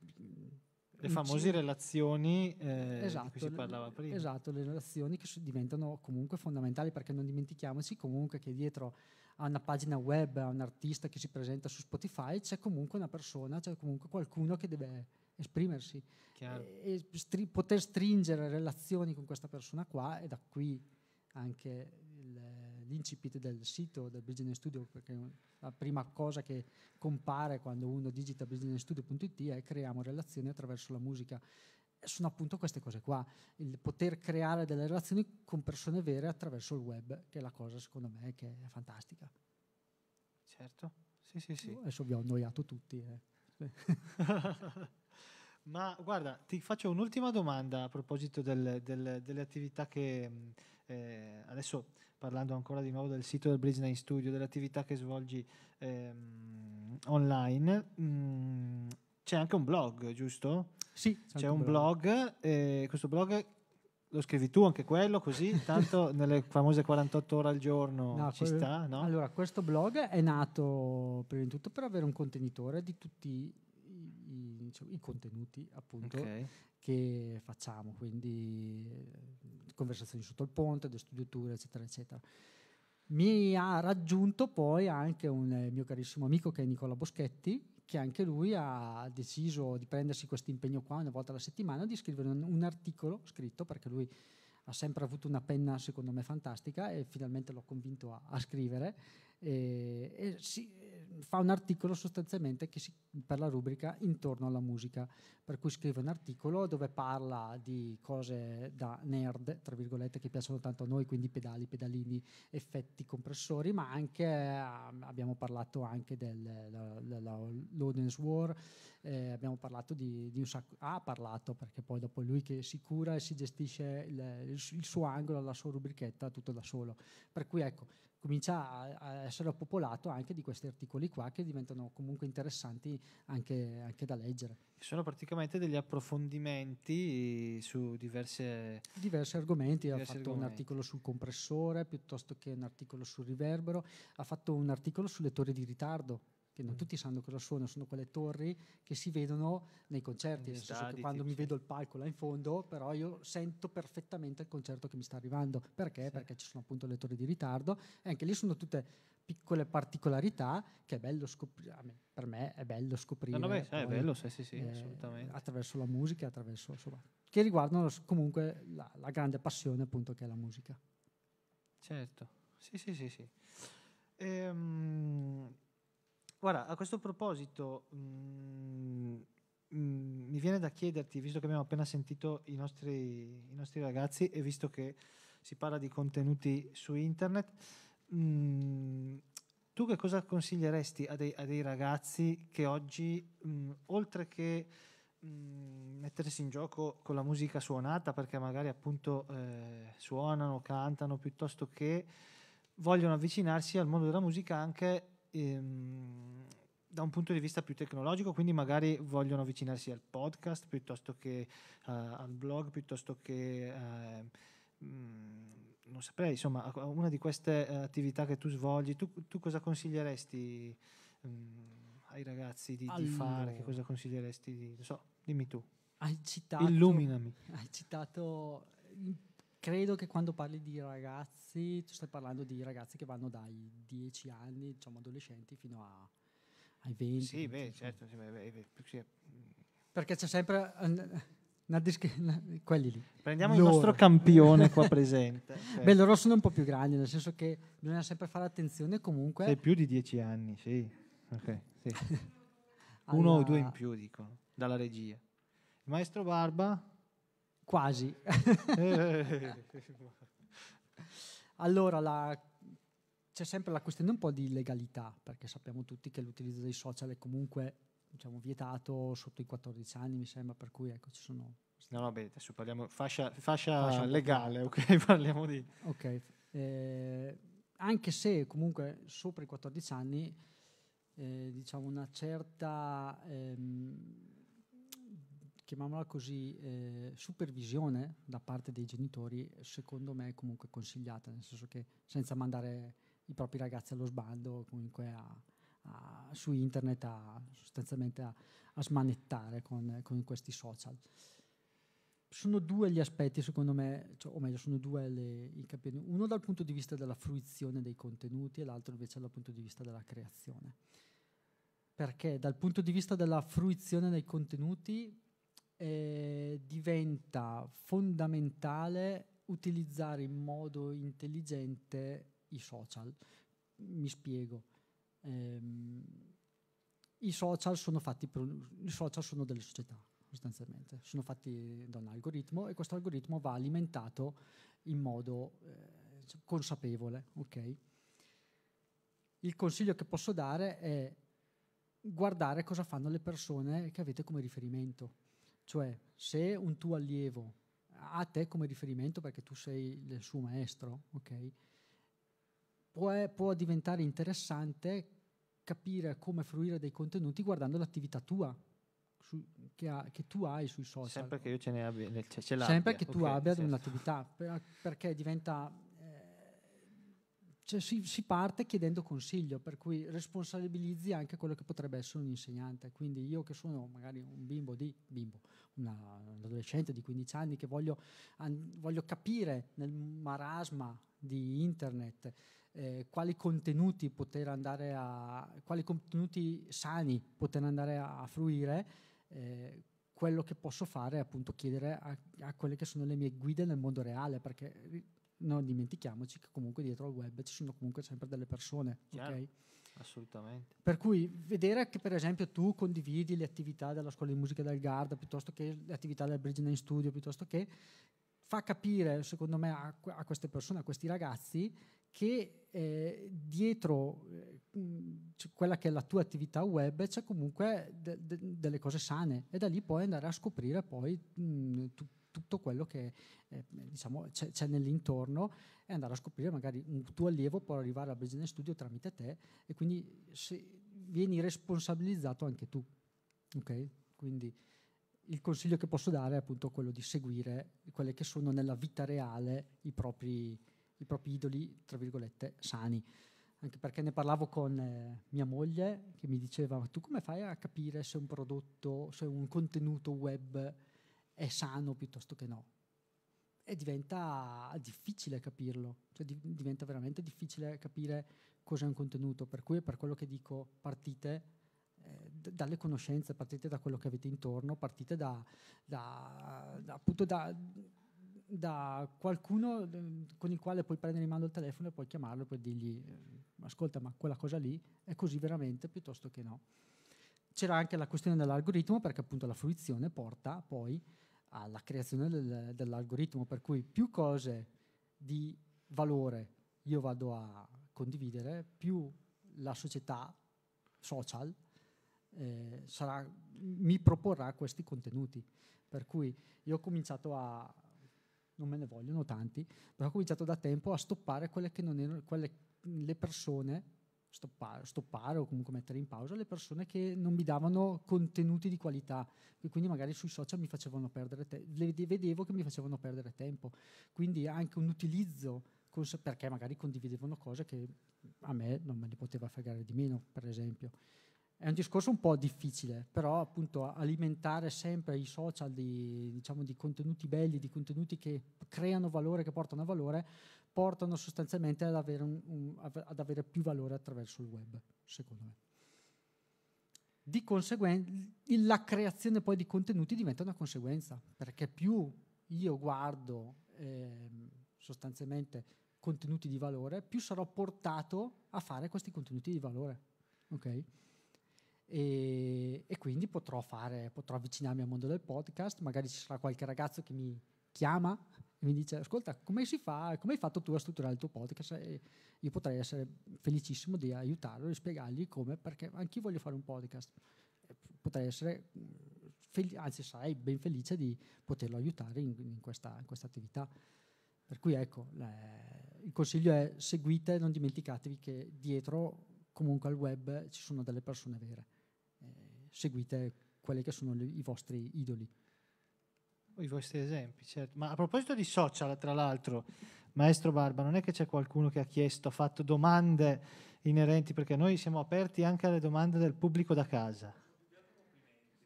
le famose relazioni eh, esatto, di cui si esatto, parlava prima. Esatto, le relazioni che diventano comunque fondamentali perché non dimentichiamoci comunque che dietro a una pagina web, a un artista che si presenta su Spotify, c'è comunque una persona, c'è comunque qualcuno che deve esprimersi Chiaro. e, e stri- poter stringere relazioni con questa persona qua e da qui anche l'incipit del sito del Business Studio, perché la prima cosa che compare quando uno digita businessstudio.it è creiamo relazioni attraverso la musica. Sono appunto queste cose qua, il poter creare delle relazioni con persone vere attraverso il web, che è la cosa secondo me che è fantastica. Certo, sì sì sì. Adesso vi ho annoiato tutti. Eh. <laughs> Ma guarda, ti faccio un'ultima domanda a proposito del, del, delle attività che eh, adesso parlando ancora di nuovo del sito del Brisbane Studio, delle attività che svolgi ehm, online, mh, mm, c'è anche un blog, giusto? Sì, c'è, c'è un blog. blog eh, questo blog lo scrivi tu anche quello, così <laughs> tanto nelle famose 48 ore al giorno no, ci quello, sta. No? Allora, questo blog è nato prima di tutto per avere un contenitore di tutti dicevo, i contenuti appunto okay. che facciamo, quindi eh, conversazioni sotto il ponte, studio tour, eccetera, eccetera. Mi ha raggiunto poi anche un eh, mio carissimo amico che è Nicola Boschetti, che anche lui ha deciso di prendersi questo impegno qua una volta alla settimana, di scrivere un, un articolo scritto, perché lui ha sempre avuto una penna secondo me fantastica e finalmente l'ho convinto a, a scrivere. E, e si, fa un articolo sostanzialmente si, per la rubrica intorno alla musica, per cui scrive un articolo dove parla di cose da nerd, tra virgolette, che piacciono tanto a noi, quindi pedali, pedalini, effetti, compressori, ma anche eh, abbiamo parlato anche dell'Audience War, eh, abbiamo parlato di, di, un sacco, ha parlato perché poi dopo lui che si cura e si gestisce il, il suo angolo, la sua rubrichetta tutto da solo. Per cui ecco, comincia a, a, essere popolato anche di questi articoli qua che diventano comunque interessanti anche, anche da leggere. Sono praticamente degli approfondimenti su diverse, diversi argomenti, diversi ha fatto argomenti. un articolo sul compressore piuttosto che un articolo sul riverbero, ha fatto un articolo sulle torri di ritardo che non mm. tutti sanno cosa sono, sono quelle torri che si vedono nei concerti, nel senso che quando mi vedo il palco là in fondo, però io sento perfettamente il concerto che mi sta arrivando, perché? Sì. Perché ci sono appunto le torri di ritardo e anche lì sono tutte piccole particolarità che è bello scoprire, per me è bello scoprire. No, no, beh, poi, eh, è bello, sì, sì, sì, eh, assolutamente. Attraverso la musica, attraverso, insomma, che riguardano comunque la, la grande passione appunto che è la musica. Certo, sì, sì, sì, sì. Ehm, Guarda, a questo proposito, mh, mm, mh, mm, mi viene da chiederti, visto che abbiamo appena sentito i nostri, i nostri, ragazzi e visto che si parla di contenuti su internet, mh, mm, tu che cosa consiglieresti a dei, a dei ragazzi che oggi, oltre che mettersi in gioco con la musica suonata perché magari appunto eh, suonano, cantano piuttosto che vogliono avvicinarsi al mondo della musica anche ehm, da un punto di vista più tecnologico, quindi magari vogliono avvicinarsi al podcast piuttosto che uh, al blog, piuttosto che... Uh, eh, mh, mm, non saprei, insomma, una di queste eh, attività che tu svolgi, tu, tu cosa consiglieresti um, ai ragazzi di, allora. di, fare? Che cosa consiglieresti di... So, dimmi tu. Hai citato... Illuminami. Hai citato credo che quando parli di ragazzi, tu stai parlando di ragazzi che vanno dai 10 anni, diciamo adolescenti, fino a, ai 20. Sì, 20, beh, insomma. certo. Sì, beh, beh, sì. Mm. Perché c'è sempre... Eh, una, una disc- una, quelli lì. Prendiamo loro. il nostro campione qua presente. <laughs> Cioè. Beh, loro sono un po' più grandi, nel senso che bisogna sempre fare attenzione comunque. Sei più di 10 anni, sì. Okay, sì. <laughs> Uno o due in più, dicono, dalla regia. maestro Barba Quasi. <laughs> allora, la, c'è sempre la questione un po' di legalità, perché sappiamo tutti che l'utilizzo dei social è comunque diciamo, vietato sotto i 14 anni, mi sembra, per cui ecco, ci sono... No, no, beh, adesso parliamo fascia, fascia, fascia legale, ok? <laughs> parliamo di... Ok, eh, anche se comunque sopra i 14 anni, eh, diciamo, una certa... Ehm, chiamiamola così, eh, supervisione da parte dei genitori, secondo me è comunque consigliata, nel senso che senza mandare i propri ragazzi allo sbando, comunque a, a, su internet, a, sostanzialmente a, smanettare con, con, questi social. Sono due gli aspetti, secondo me, cioè, o meglio, sono due le, i capelli. Uno dal punto di vista della fruizione dei contenuti e l'altro invece dal punto di vista della creazione perché dal punto di vista della fruizione dei contenuti eh, diventa fondamentale utilizzare in modo intelligente i social. Mi spiego. Ehm, i, social per, I social sono delle società, sostanzialmente. Sono fatti da un algoritmo e questo algoritmo va alimentato in modo eh, consapevole. Okay? Il consiglio che posso dare è guardare cosa fanno le persone che avete come riferimento cioè, se un tuo allievo ha te come riferimento perché tu sei il suo maestro, ok? Può, eh, può diventare interessante capire come fruire dei contenuti guardando l'attività tua, su, che, ha, che, tu hai sui social. Sempre che io ce ne abbia, ce, ce Sempre che tu okay, abbia certo. un'attività, per, perché diventa cioè si, si, parte chiedendo consiglio, per cui responsabilizzi anche quello che potrebbe essere un insegnante. Quindi io che sono magari un bimbo di bimbo, una, un adolescente di 15 anni che voglio, an, voglio capire nel marasma di internet eh, quali contenuti poter andare a quali contenuti sani poter andare a, a fruire. Eh, quello che posso fare è appunto chiedere a, a quelle che sono le mie guide nel mondo reale, perché non dimentichiamoci che comunque dietro al web ci sono comunque sempre delle persone. Chiaro, okay? Assolutamente. Per cui vedere che per esempio tu condividi le attività della scuola di musica del Garda piuttosto che le attività del Brigida in studio piuttosto che fa capire secondo me a, a queste persone, a questi ragazzi che eh, dietro eh, quella che è la tua attività web c'è comunque de- de- delle cose sane e da lì puoi andare a scoprire poi mh, tu- tutto quello che eh, diciamo, c'è, c'è, nell'intorno e andare a scoprire magari un tuo allievo può arrivare al business studio tramite te e quindi vieni responsabilizzato anche tu. Okay? Quindi il consiglio che posso dare è appunto quello di seguire quelle che sono nella vita reale i propri, i propri idoli, tra virgolette, sani anche perché ne parlavo con eh, mia moglie che mi diceva Ma tu come fai a capire se un prodotto, se un contenuto web è sano piuttosto che no. E diventa difficile capirlo, cioè di, diventa veramente difficile capire cos'è un contenuto, per cui è per quello che dico partite eh, dalle conoscenze, partite da quello che avete intorno, partite da, da, da appunto da, da qualcuno eh, con il quale puoi prendere in mano il telefono e poi chiamarlo e poi dirgli eh, ascolta ma quella cosa lì è così veramente piuttosto che no. C'era anche la questione dell'algoritmo perché appunto la fruizione porta poi alla creazione del, dell'algoritmo, per cui più cose di valore io vado a condividere, più la società social eh, sarà, mi proporrà questi contenuti. Per cui io ho cominciato a, non me ne vogliono tanti, però ho cominciato da tempo a stoppare quelle che non erano, quelle, le persone stoppare, stoppare, o comunque mettere in pausa le persone che non mi davano contenuti di qualità e quindi magari sui social mi facevano perdere tempo, vedevo che mi facevano perdere tempo, quindi anche un utilizzo perché magari condividevano cose che a me non me ne poteva fregare di meno, per esempio. È un discorso un po' difficile, però appunto alimentare sempre i social di, diciamo, di contenuti belli, di contenuti che creano valore, che portano a valore, portano sostanzialmente ad avere, un, un, ad avere più valore attraverso il web, secondo me. Di conseguenza, la creazione poi di contenuti diventa una conseguenza, perché più io guardo eh, sostanzialmente contenuti di valore, più sarò portato a fare questi contenuti di valore. Okay? E, e, quindi potrò, fare, potrò avvicinarmi al mondo del podcast, magari ci sarà qualche ragazzo che mi chiama e mi dice ascolta come si fa, come hai fatto tu a strutturare il tuo podcast e io potrei essere felicissimo di aiutarlo e spiegargli come perché anch'io voglio fare un podcast potrei essere mm, fel- anzi sarei ben felice di poterlo aiutare in, in, questa, in questa, attività per cui ecco le, il consiglio è seguite non dimenticatevi che dietro comunque al web ci sono delle persone vere eh, seguite quelli che sono le, i vostri idoli i vostri esempi, certo. Ma a proposito di social, tra l'altro, maestro Barba, non è che c'è qualcuno che ha chiesto, ha fatto domande inerenti, perché noi siamo aperti anche alle domande del pubblico da casa.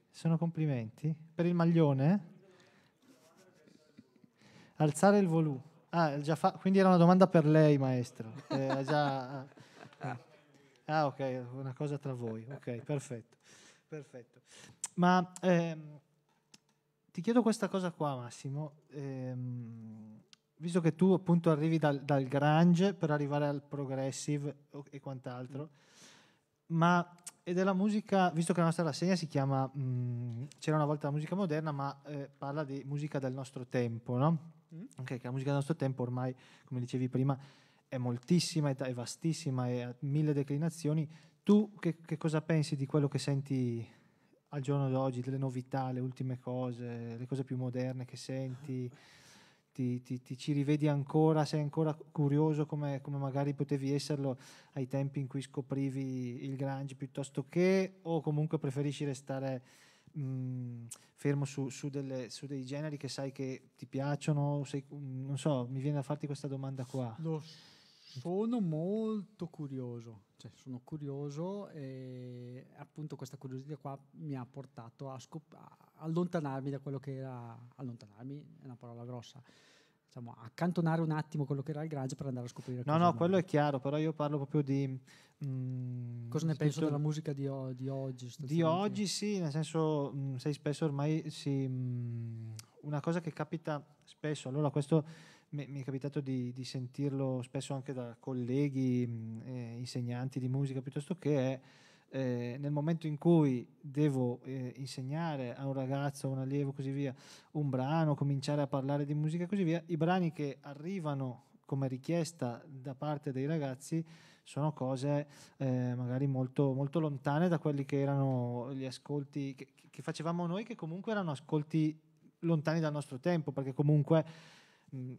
Sono complimenti? Per il maglione? Alzare il volume. Ah, già fa... quindi era una domanda per lei, maestro. Eh, già... Ah. ah, ok, una cosa tra voi. Ok, perfetto. perfetto. Ma... Ehm ti chiedo questa cosa qua, Massimo. Ehm, visto che tu appunto arrivi dal, dal Grange per arrivare al progressive e quant'altro, ma è della musica, visto che la nostra rassegna si chiama mh, mm, C'era una volta la musica moderna, ma eh, parla di musica del nostro tempo, no? Mm. che la musica del nostro tempo ormai, come dicevi prima, è moltissima, è, è vastissima, è a mille declinazioni. Tu che, che cosa pensi di quello che senti al giorno d'oggi, delle novità, le ultime cose, le cose più moderne che senti, ti, ti, ti ci rivedi ancora, sei ancora curioso come, come, magari potevi esserlo ai tempi in cui scoprivi il Grange piuttosto che, o comunque preferisci restare mh, fermo su, su, delle, su, dei generi che sai che ti piacciono, sei, non so, mi viene da farti questa domanda qua. Lo sono molto curioso, cioè sono curioso e appunto questa curiosità qua mi ha portato a, scop- a allontanarmi da quello che era, allontanarmi è una parola grossa, diciamo accantonare un attimo quello che era il garage per andare a scoprire. No, no, nuove. quello è chiaro, però io parlo proprio di... Mm, cosa ne penso della musica di, o- di oggi? Di oggi sì, nel senso mh, mm, sai spesso ormai si... Mh, mm, una cosa che capita spesso, allora questo mi, mi è capitato di, di, sentirlo spesso anche da colleghi, mm, eh, insegnanti di musica piuttosto che è eh, nel momento in cui devo eh, insegnare a un ragazzo, a un allievo, così via, un brano, cominciare a parlare di musica così via, i brani che arrivano come richiesta da parte dei ragazzi sono cose eh, magari molto, molto, lontane da quelli che erano gli ascolti che, che, facevamo noi, che comunque erano ascolti lontani dal nostro tempo, perché comunque mh, mm,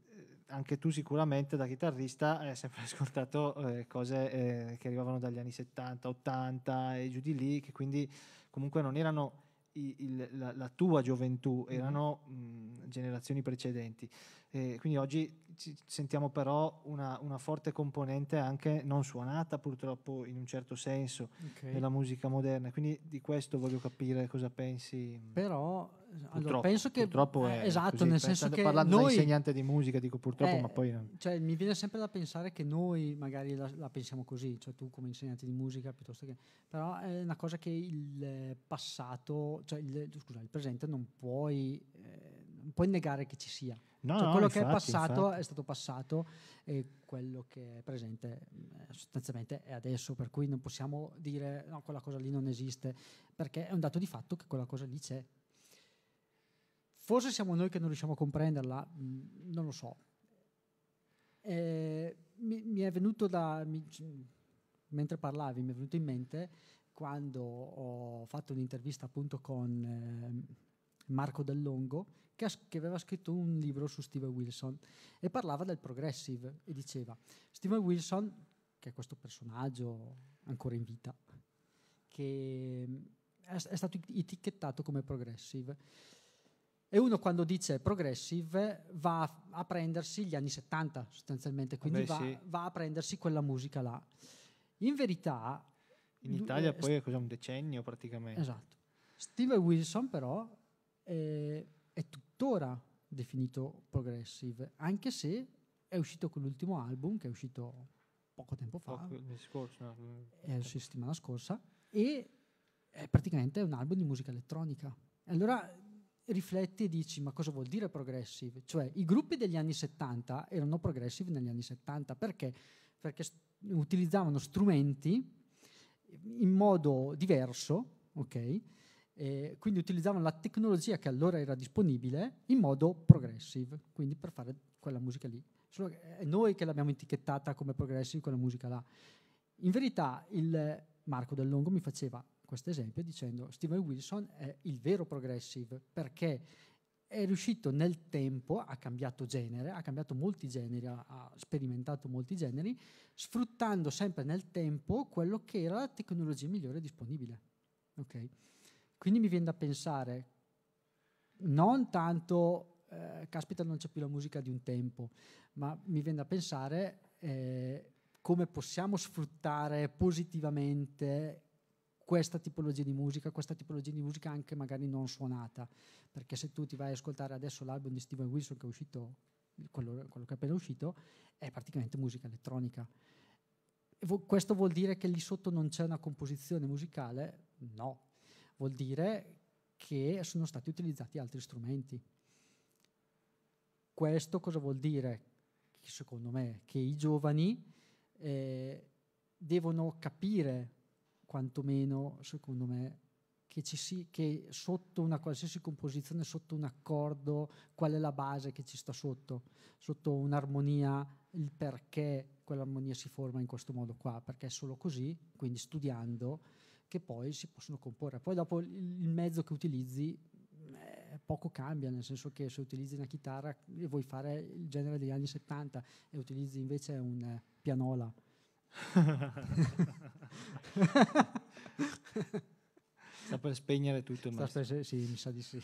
anche tu sicuramente da chitarrista hai sempre <laughs> ascoltato eh, cose eh, che arrivavano dagli anni 70, 80 e giù di lì, che quindi comunque non erano il, il, la, la, tua gioventù, mm-hmm. erano mm. mh, generazioni precedenti. Eh, quindi oggi sentiamo però una, una, forte componente anche non suonata purtroppo in un certo senso okay. della musica moderna. Quindi di questo voglio capire cosa pensi. Mm, però purtroppo, allora, penso che purtroppo eh, è esatto, così. nel senso che parlando noi, da insegnante di musica dico purtroppo, eh, ma poi no. Eh, cioè, mi viene sempre da pensare che noi magari la, la, pensiamo così, cioè tu come insegnante di musica piuttosto che però è una cosa che il passato, cioè il, scusa, il presente non puoi eh, non puoi negare che ci sia. No, cioè, quello infatti, che è passato infatti. è stato passato e quello che è presente eh, sostanzialmente è adesso, per cui non possiamo dire no, quella cosa lì non esiste, perché è un dato di fatto che quella cosa lì c'è. Forse siamo noi che non riusciamo a comprenderla, mm, non lo so. Eh, mi, mi, è venuto da... Mi, mentre parlavi mi è venuto in mente quando ho fatto un'intervista appunto con eh, Marco Dallongo, che, che aveva scritto un libro su Steve Wilson e parlava del progressive e diceva Steve Wilson, che è questo personaggio ancora in vita, che mm, è stato etichettato come progressive. E uno quando dice progressive va a prendersi gli anni 70 sostanzialmente, quindi Vabbè, va, sì. va, a prendersi quella musica là. In verità... In Italia poi è cos'è un decennio praticamente. Esatto. Steve Wilson però è, è, tu, tuttora definito progressive, anche se è uscito con l'ultimo album che è uscito poco tempo fa, poco, no? è la settimana scorsa, e è praticamente un album di musica elettronica. Allora rifletti e dici ma cosa vuol dire progressive? Cioè i gruppi degli anni 70 erano progressive negli anni 70 perché? Perché utilizzavano strumenti in modo diverso, ok? eh, quindi utilizzavano la tecnologia che allora era disponibile in modo progressive, quindi per fare quella musica lì. Solo è noi che l'abbiamo etichettata come progressive quella musica là. In verità il Marco Del Longo mi faceva questo esempio dicendo Steven Wilson è il vero progressive perché è riuscito nel tempo, ha cambiato genere, ha cambiato molti generi, ha sperimentato molti generi, sfruttando sempre nel tempo quello che era la tecnologia migliore disponibile. Okay? Quindi mi viene da pensare, non tanto, eh, caspita non c'è più la musica di un tempo, ma mi viene da pensare eh, come possiamo sfruttare positivamente questa tipologia di musica, questa tipologia di musica anche magari non suonata, perché se tu ti vai ad ascoltare adesso l'album di Steven Wilson che è uscito, quello, quello che è appena uscito, è praticamente musica elettronica. Questo vuol dire che lì sotto non c'è una composizione musicale? No, vuol dire che sono stati utilizzati altri strumenti. Questo cosa vuol dire? Che secondo me che i giovani eh, devono capire, quantomeno secondo me, che, si, che, sotto una qualsiasi composizione, sotto un accordo, qual è la base che ci sta sotto, sotto un'armonia, il perché quell'armonia si forma in questo modo qua, perché è solo così, quindi studiando che poi si possono comporre. Poi dopo il mezzo che utilizzi eh, poco cambia, nel senso che se utilizzi una chitarra e vuoi fare il genere degli anni 70 e utilizzi invece un eh, pianola. <laughs> Sta per spegnere tutto il per, Sì, mi sa di sì.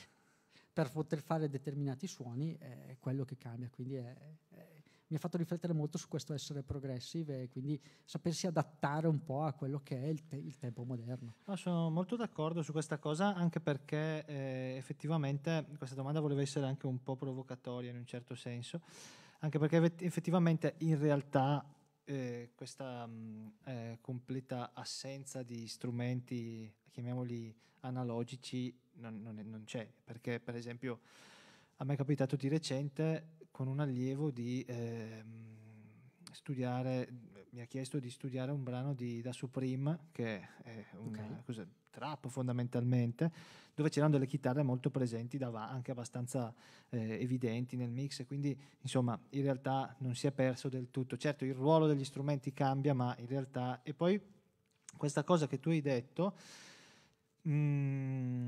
Per poter fare determinati suoni eh, è quello che cambia, quindi è, è mi ha fatto riflettere molto su questo essere progressive e quindi sapersi adattare un po' a quello che è il, te- il tempo moderno. No, sono molto d'accordo su questa cosa anche perché eh, effettivamente questa domanda voleva essere anche un po' provocatoria in un certo senso, anche perché effettivamente in realtà eh, questa mh, mm, eh, completa assenza di strumenti, chiamiamoli analogici, non, non, non c'è, perché per esempio a me è capitato di recente con un allievo di eh, studiare, mi ha chiesto di studiare un brano di, da Supreme, che è una okay. cosa, trap fondamentalmente, dove c'erano delle chitarre molto presenti, davanti, anche abbastanza eh, evidenti nel mix, quindi insomma in realtà non si è perso del tutto. Certo il ruolo degli strumenti cambia, ma in realtà... E poi questa cosa che tu hai detto... Mm,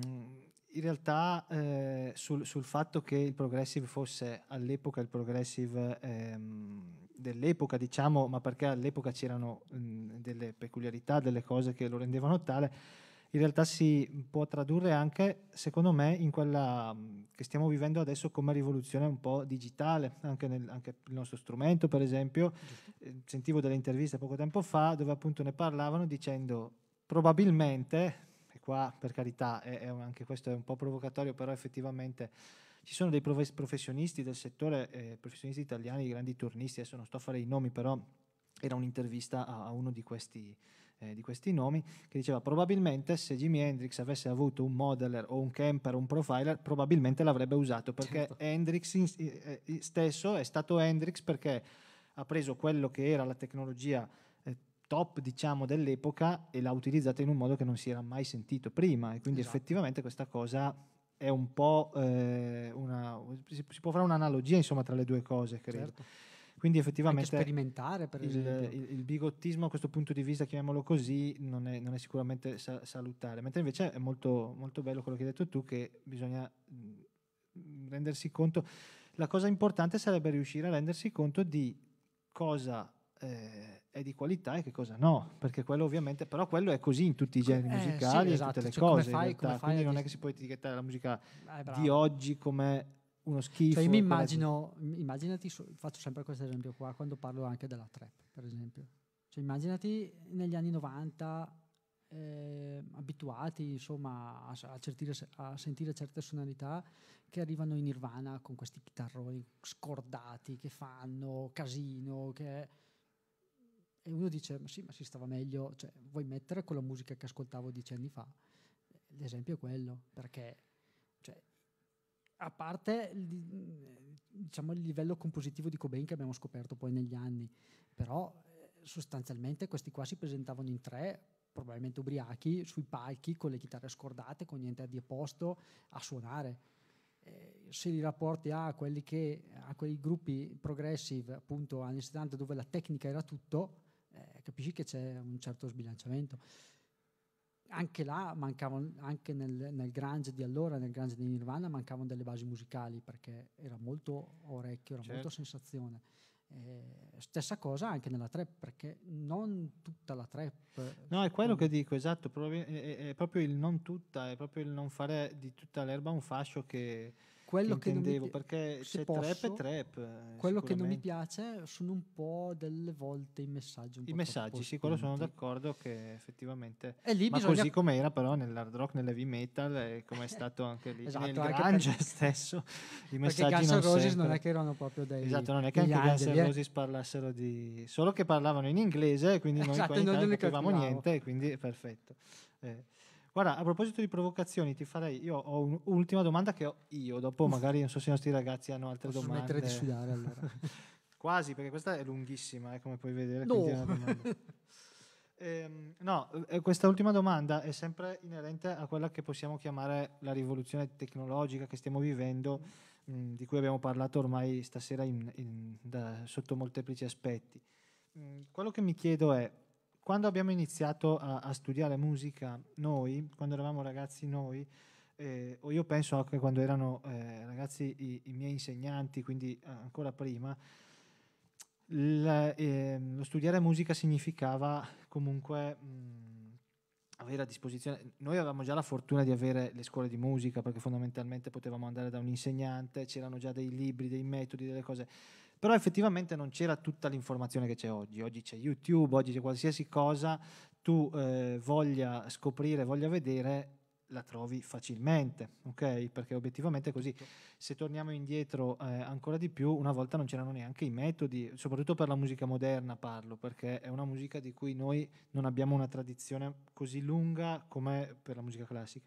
in realtà eh, sul, sul, fatto che il progressive fosse all'epoca il progressive ehm, dell'epoca, diciamo, ma perché all'epoca c'erano mh, mm, delle peculiarità, delle cose che lo rendevano tale, in realtà si può tradurre anche, secondo me, in quella mm, che stiamo vivendo adesso come rivoluzione un po' digitale, anche, nel, anche il nostro strumento, per esempio. Eh, sentivo delle interviste poco tempo fa dove appunto ne parlavano dicendo probabilmente qua per carità è, è anche questo è un po' provocatorio, però effettivamente ci sono dei professionisti del settore, eh, professionisti italiani, grandi turnisti, adesso non sto a fare i nomi, però era un'intervista a, a uno di questi, eh, di questi nomi, che diceva probabilmente se Jimi Hendrix avesse avuto un modeler o un camper o un profiler, probabilmente l'avrebbe usato, perché certo. Hendrix in, eh, eh stesso è stato Hendrix perché ha preso quello che era la tecnologia top diciamo, dell'epoca e l'ha utilizzata in un modo che non si era mai sentito prima e quindi esatto. effettivamente questa cosa è un po' eh, una si, si, può fare un'analogia insomma tra le due cose credo certo. quindi effettivamente Anche sperimentare per il, il, il, bigottismo a questo punto di vista chiamiamolo così non è, non è sicuramente sa- salutare mentre invece è molto, molto bello quello che hai detto tu che bisogna mm, rendersi conto la cosa importante sarebbe riuscire a rendersi conto di cosa eh, è di qualità e che cosa no, perché quello ovviamente, però quello è così in tutti i generi eh, musicali sì, esatto. e tutte le cioè, cose, fai, quindi non è che si può etichettare la musica eh, di oggi come uno schifo. Cioè, mi immagino, immaginati, faccio sempre questo esempio qua, quando parlo anche della trap, per esempio. Cioè, immaginati negli anni 90 eh, abituati insomma, a, a, certire, a, sentire certe sonorità che arrivano in Nirvana con questi chitarroni scordati che fanno casino, che e uno dice, ma sì, ma si stava meglio, cioè, vuoi mettere quella musica che ascoltavo dieci anni fa? L'esempio è quello, perché cioè, a parte diciamo, il livello compositivo di Cobain che abbiamo scoperto poi negli anni, però eh, sostanzialmente questi qua si presentavano in tre, probabilmente ubriachi, sui palchi con le chitarre scordate, con niente a di posto, a suonare. Eh, se li rapporti a quelli che a quei gruppi progressive appunto anni 70 dove la tecnica era tutto capisci che c'è un certo sbilanciamento. Anche là mancavano, anche nel, nel Grange di allora, nel Grange di Nirvana, mancavano delle basi musicali perché era molto orecchio, era certo. molto sensazione. Eh, stessa cosa anche nella trap, perché non tutta la trap. No, è quello che dico, esatto, è, è, proprio il non tutta, è proprio il non fare di tutta l'erba un fascio che quello che, intendevo, non mi pi- perché c'è posso, trap e trap. Quello che non mi eh, piace sono un po' delle volte i messaggi. I messaggi, sì, quello sono d'accordo che effettivamente... E lì ma bisogna... così come era però nell'hard rock, nell'heavy metal e eh, come è eh, stato anche lì esatto, nel grunge perché... <laughs> stesso, i messaggi perché Guns non Roses sempre... non è che erano proprio dei Esatto, non è che anche Guns N' Roses parlassero di... solo che parlavano in inglese quindi noi esatto, noi non, non capivamo niente quindi perfetto. Eh. Guarda, a proposito di provocazioni, ti farei io ho un'ultima domanda che ho io, dopo magari non so se i nostri ragazzi hanno altre Posso domande. Smettere di sudare allora. <laughs> Quasi, perché questa è lunghissima, eh, come puoi vedere. No. ehm, no, eh, questa ultima domanda è sempre inerente a quella che possiamo chiamare la rivoluzione tecnologica che stiamo vivendo, mh, mm, di cui abbiamo parlato ormai stasera in, in, da, sotto molteplici aspetti. Mh, mm, quello che mi chiedo è, quando abbiamo iniziato a, a, studiare musica noi, quando eravamo ragazzi noi, eh, o io penso anche quando erano eh, ragazzi i, i, miei insegnanti, quindi ancora prima, la, eh, lo studiare musica significava comunque mh, mm, avere a disposizione, noi avevamo già la fortuna di avere le scuole di musica perché fondamentalmente potevamo andare da un insegnante, c'erano già dei libri, dei metodi, delle cose però effettivamente non c'era tutta l'informazione che c'è oggi. Oggi c'è YouTube, oggi c'è qualsiasi cosa tu eh, voglia scoprire, voglia vedere, la trovi facilmente, ok? Perché obiettivamente è così. Certo. Se torniamo indietro eh, ancora di più, una volta non c'erano neanche i metodi, soprattutto per la musica moderna parlo, perché è una musica di cui noi non abbiamo una tradizione così lunga come per la musica classica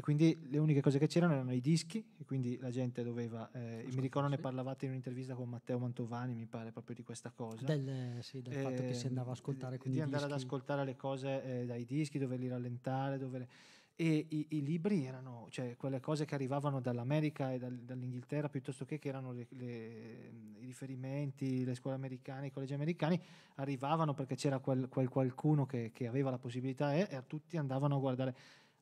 e quindi le uniche cose che c'erano erano i dischi e quindi la gente doveva eh, mi ricordo ne parlavate in un'intervista con Matteo Mantovani mi pare proprio di questa cosa del, sì, del eh, fatto che si ehm, andava ad ascoltare con di andare dischi. ad ascoltare le cose eh, dai dischi doverli rallentare dover... e i, i, libri erano cioè quelle cose che arrivavano dall'America e dal, dall'Inghilterra piuttosto che che erano le, le, i riferimenti le scuole americane i collegi americani arrivavano perché c'era quel, quel qualcuno che, che aveva la possibilità e, e tutti andavano a guardare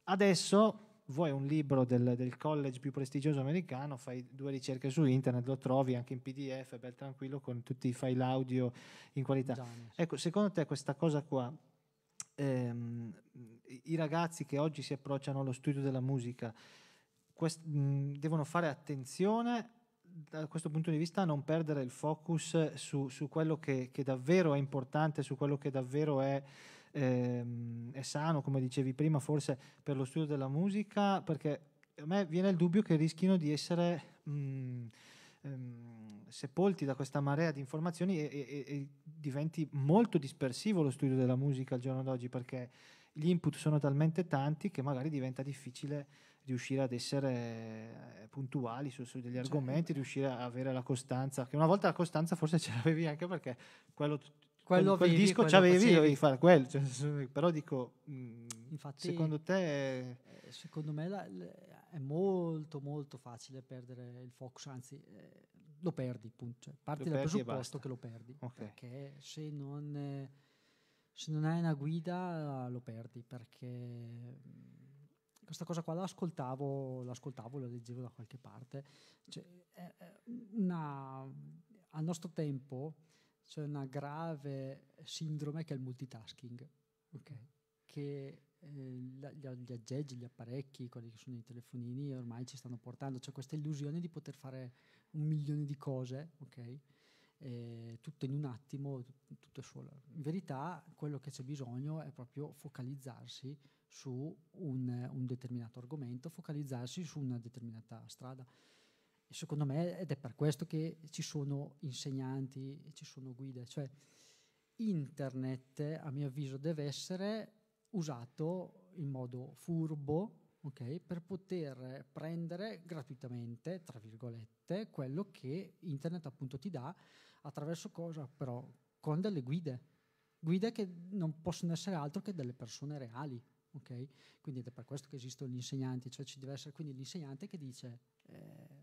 adesso vuoi un libro del, del, college più prestigioso americano, fai due ricerche su internet, lo trovi anche in PDF, bel tranquillo, con tutti i file audio in qualità. Ecco, secondo te questa cosa qua, ehm, i ragazzi che oggi si approcciano allo studio della musica, quest- mh, devono fare attenzione da questo punto di vista a non perdere il focus su, su quello che, che davvero è importante, su quello che davvero è ehm, è sano, come dicevi prima, forse per lo studio della musica, perché a me viene il dubbio che rischino di essere mh, mm, ehm, mh, sepolti da questa marea di informazioni e, e, e diventi molto dispersivo lo studio della musica al giorno d'oggi, perché gli input sono talmente tanti che magari diventa difficile riuscire ad essere eh, puntuali su, su degli cioè, argomenti, beh. riuscire ad avere la costanza, che una volta la costanza forse ce l'avevi anche perché quello quello quel, quel vivi, disco c'avevi, dovevi fare quello. Cioè, però dico, mm, Infatti, secondo te... Eh, secondo me la, è molto molto facile perdere il focus, anzi eh, lo perdi, punto. Cioè, parti lo dal presupposto che lo perdi, okay. perché se non, se non, hai una guida lo perdi, perché... Mm, questa cosa qua l'ascoltavo, l'ascoltavo, la leggevo da qualche parte. Cioè, una, al nostro tempo c'è una grave sindrome che è il multitasking, okay? che eh, gli aggeggi, gli apparecchi, quelli che sono i telefonini ormai ci stanno portando, c'è questa illusione di poter fare un milione di cose, okay? eh, tutto in un attimo, tutto solo. In verità quello che c'è bisogno è proprio focalizzarsi su un, un determinato argomento, focalizzarsi su una determinata strada. E secondo me ed è per questo che ci sono insegnanti, ci sono guide, cioè internet a mio avviso deve essere usato in modo furbo okay, per poter prendere gratuitamente, tra virgolette, quello che internet appunto ti dà attraverso cosa? Però con delle guide, guide che non possono essere altro che delle persone reali, Okay? Quindi è per questo che esistono gli insegnanti, cioè ci deve essere quindi l'insegnante che dice eh,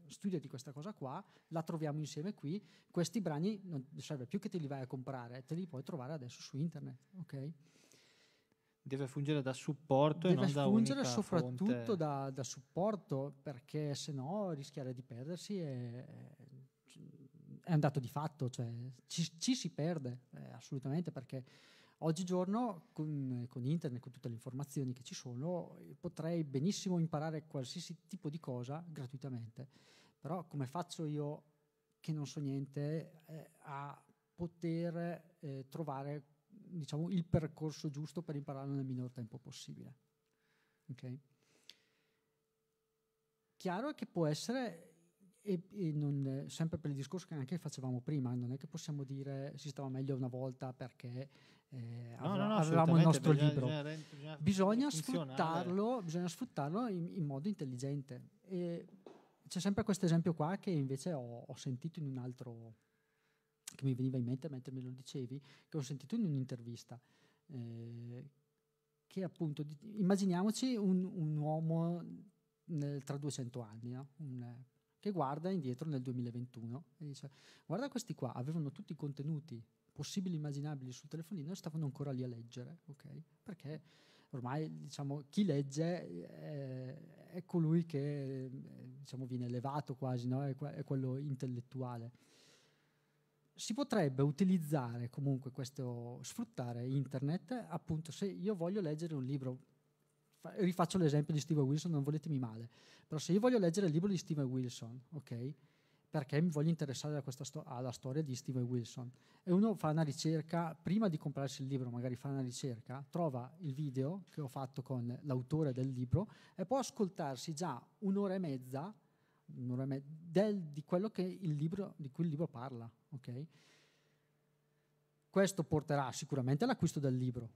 studiati questa cosa qua, la troviamo insieme qui, questi brani non serve più che te li vai a comprare, te li puoi trovare adesso su internet. Okay? Deve fungere da supporto Deve e non da unica Deve fungere soprattutto da, da, supporto perché se no rischiare di perdersi è, è un di fatto, cioè ci, ci si perde eh, assolutamente perché Oggigiorno con, con, internet, con tutte le informazioni che ci sono, eh, potrei benissimo imparare qualsiasi tipo di cosa gratuitamente, però come faccio io che non so niente eh, a poter eh, trovare diciamo, il percorso giusto per impararlo nel minor tempo possibile? Okay? Chiaro è che può essere e, e non, sempre per il discorso che anche facevamo prima, non è che possiamo dire si stava meglio una volta perché eh, no, no, no, avevamo il nostro bisogna, libro. Bisogna, bisogna, bisogna sfruttarlo, bisogna sfruttarlo in, in modo intelligente. E c'è sempre questo esempio qua che invece ho, ho, sentito in un altro, che mi veniva in mente mentre me lo dicevi, che ho sentito in un'intervista. Eh, che appunto, immaginiamoci un, un uomo nel, tra 200 anni, no? un, che guarda indietro nel 2021 e dice guarda questi qua, avevano tutti i contenuti possibili immaginabili sul telefonino e stavano ancora lì a leggere, okay? Perché ormai diciamo, chi legge è, eh, è colui che eh, diciamo, viene elevato quasi, no? è, è, quello intellettuale. Si potrebbe utilizzare comunque questo, sfruttare internet, appunto se io voglio leggere un libro, rifaccio l'esempio di Steve Wilson, non voletemi male, però se io voglio leggere il libro di Steve Wilson, ok? perché mi voglio interessare sto- alla storia di Steven Wilson. E uno fa una ricerca, prima di comprarsi il libro, magari fa una ricerca, trova il video che ho fatto con l'autore del libro e può ascoltarsi già un'ora e mezza, un'ora e mezza del, di quello libro, di cui il libro parla. Okay? Questo porterà sicuramente all'acquisto del libro.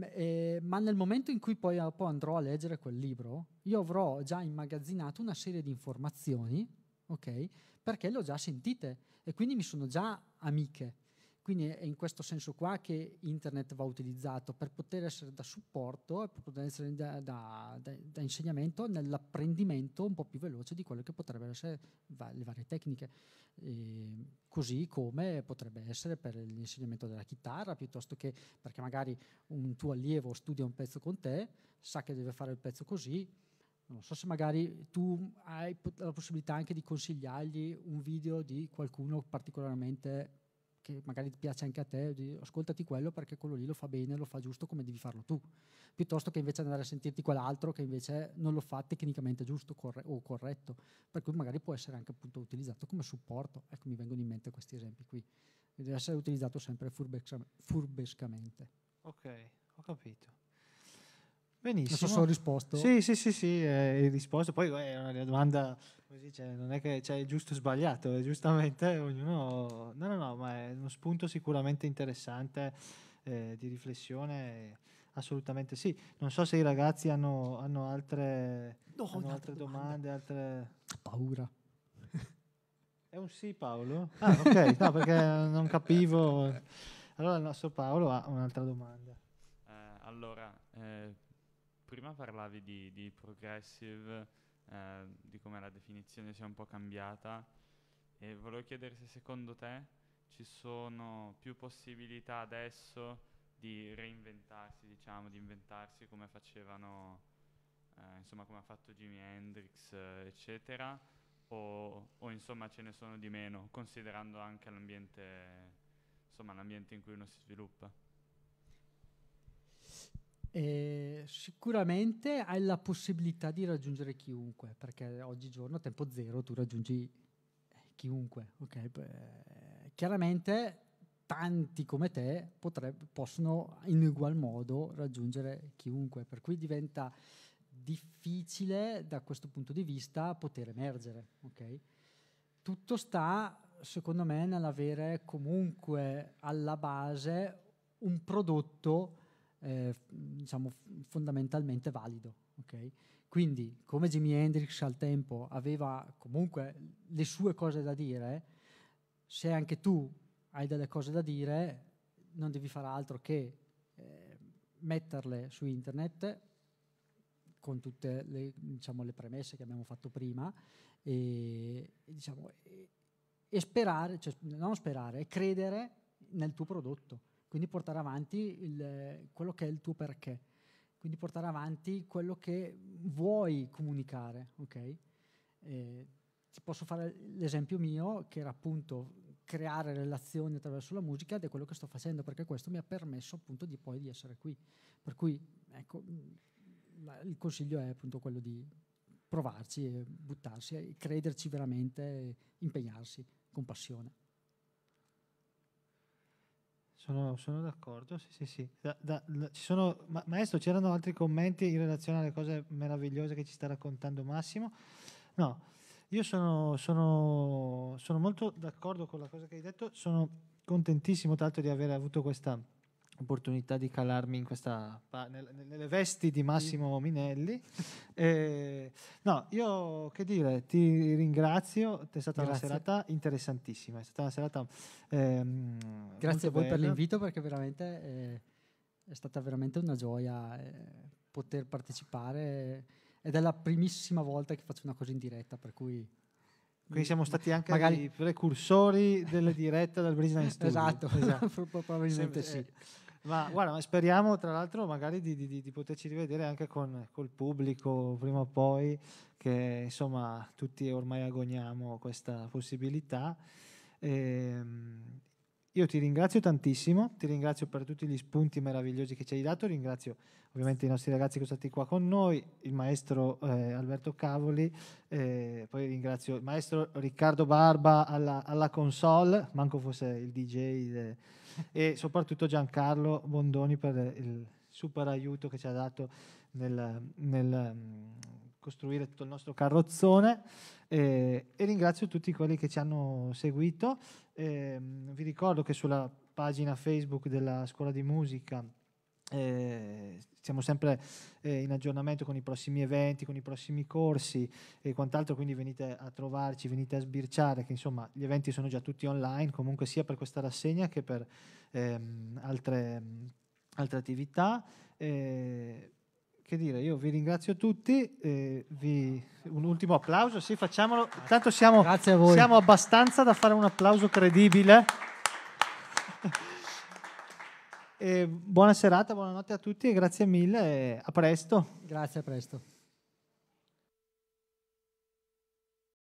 Eh, ma nel momento in cui eh, poi andrò a leggere quel libro, io avrò già immagazzinato una serie di informazioni ok? Perché le ho già sentite e quindi mi sono già amiche. Quindi è in questo senso qua che internet va utilizzato per poter essere da supporto e per poter essere da, da, da, da insegnamento nell'apprendimento un po' più veloce di quello che potrebbero essere le varie tecniche. E così come potrebbe essere per l'insegnamento della chitarra, piuttosto che perché magari un tuo allievo studia un pezzo con te, sa che deve fare il pezzo così, non so se magari tu hai la possibilità anche di consigliargli un video di qualcuno particolarmente che magari piace anche a te, di, ascoltati quello perché quello lì lo fa bene, lo fa giusto come devi farlo tu, piuttosto che invece andare a sentirti quell'altro che invece non lo fa tecnicamente giusto corre- o corretto, per cui magari può essere anche appunto utilizzato come supporto. Ecco, mi vengono in mente questi esempi qui. Deve essere utilizzato sempre furbescamente. Ok, ho capito. Benissimo. Non so se ho risposto. Sì, sì, sì, sì, eh, hai risposto. Poi eh, è una domanda così, cioè, non è che c'è cioè, giusto o sbagliato, è eh, giustamente <laughs> ognuno... No, no, no, ma è uno spunto sicuramente interessante eh, di riflessione. Assolutamente sì. Non so se i ragazzi hanno, hanno altre, no, hanno altre domande, altre... Paura. È un sì Paolo? Ah, ok, no, perché non capivo. <laughs> Allora il nostro Paolo ha un'altra domanda. Eh, allora, eh, prima parlavi di, di progressive, eh, di come la definizione sia un po' cambiata e volevo chiedere se secondo te ci sono più possibilità adesso di reinventarsi, diciamo, di inventarsi come facevano, eh, insomma, come ha fatto Jimi Hendrix, eh, eccetera, o, o, insomma ce ne sono di meno, considerando anche l'ambiente, insomma, l'ambiente in cui uno si sviluppa? Eh, sicuramente hai la possibilità di raggiungere chiunque, perché oggigiorno a tempo zero tu raggiungi eh, chiunque. Okay? Beh, chiaramente tanti come te potreb- possono in ugual modo raggiungere chiunque, per cui diventa difficile da questo punto di vista poter emergere. Okay? Tutto sta, secondo me, nell'avere comunque alla base un prodotto eh, diciamo fondamentalmente valido. Okay? Quindi, come Jimi Hendrix al tempo aveva comunque le sue cose da dire, se anche tu hai delle cose da dire, non devi fare altro che eh, metterle su internet con tutte le, diciamo, le, premesse che abbiamo fatto prima e, diciamo, e, e sperare, cioè, non sperare, credere nel tuo prodotto quindi portare avanti il, quello che è il tuo perché, quindi portare avanti quello che vuoi comunicare, ok? Eh, ti posso fare l'esempio mio, che era appunto creare relazioni attraverso la musica ed è quello che sto facendo, perché questo mi ha permesso appunto di poi di essere qui. Per cui, ecco, la, il consiglio è appunto quello di provarci, e buttarsi, crederci veramente, impegnarsi con passione. Sono, sono d'accordo, sì, sì, sì. Da, da, da, sono, ma, maestro, c'erano altri commenti in relazione alle cose meravigliose che ci sta raccontando Massimo? No, io sono, sono, sono molto d'accordo con la cosa che hai detto, sono contentissimo tanto di aver avuto questa opportunità di calarmi in questa, nelle vesti di Massimo Minelli. Eh, no, io che dire, ti ringrazio, è stata Grazie. una serata interessantissima, è stata una serata... Ehm, Grazie a voi bella. per l'invito perché veramente eh, è stata veramente una gioia eh, poter partecipare ed è la primissima volta che faccio una cosa in diretta, per cui... Quindi siamo stati anche i precursori delle dirette del Brisbane <laughs> Studio. Esatto, esatto. <laughs> probabilmente sì. Eh, ma guarda, ma speriamo tra l'altro magari di, di, di poterci rivedere anche con, col pubblico prima o poi, che insomma tutti ormai agoniamo questa possibilità. E, ehm, io ti ringrazio tantissimo, ti ringrazio per tutti gli spunti meravigliosi che ci hai dato, ringrazio ovviamente i nostri ragazzi che sono stati qua con noi, il maestro eh, Alberto Cavoli, eh, poi ringrazio il maestro Riccardo Barba alla, alla console, manco fosse il DJ. De, e soprattutto Giancarlo Bondoni per il super aiuto che ci ha dato nel, nel mm, costruire tutto il nostro carrozzone eh, e ringrazio tutti quelli che ci hanno seguito. Eh, vi ricordo che sulla pagina Facebook della Scuola di Musica eh, siamo sempre eh, in aggiornamento con i prossimi eventi, con i prossimi corsi e quant'altro, quindi venite a trovarci, venite a sbirciare, che insomma gli eventi sono già tutti online, comunque sia per questa rassegna che per ehm, altre, altre, attività. Eh, che dire, io vi ringrazio tutti, eh, vi... un ultimo applauso, sì facciamolo, intanto siamo, siamo abbastanza da fare un applauso credibile. E buona serata, buonanotte a tutti e grazie mille. E a presto. Grazie, a presto.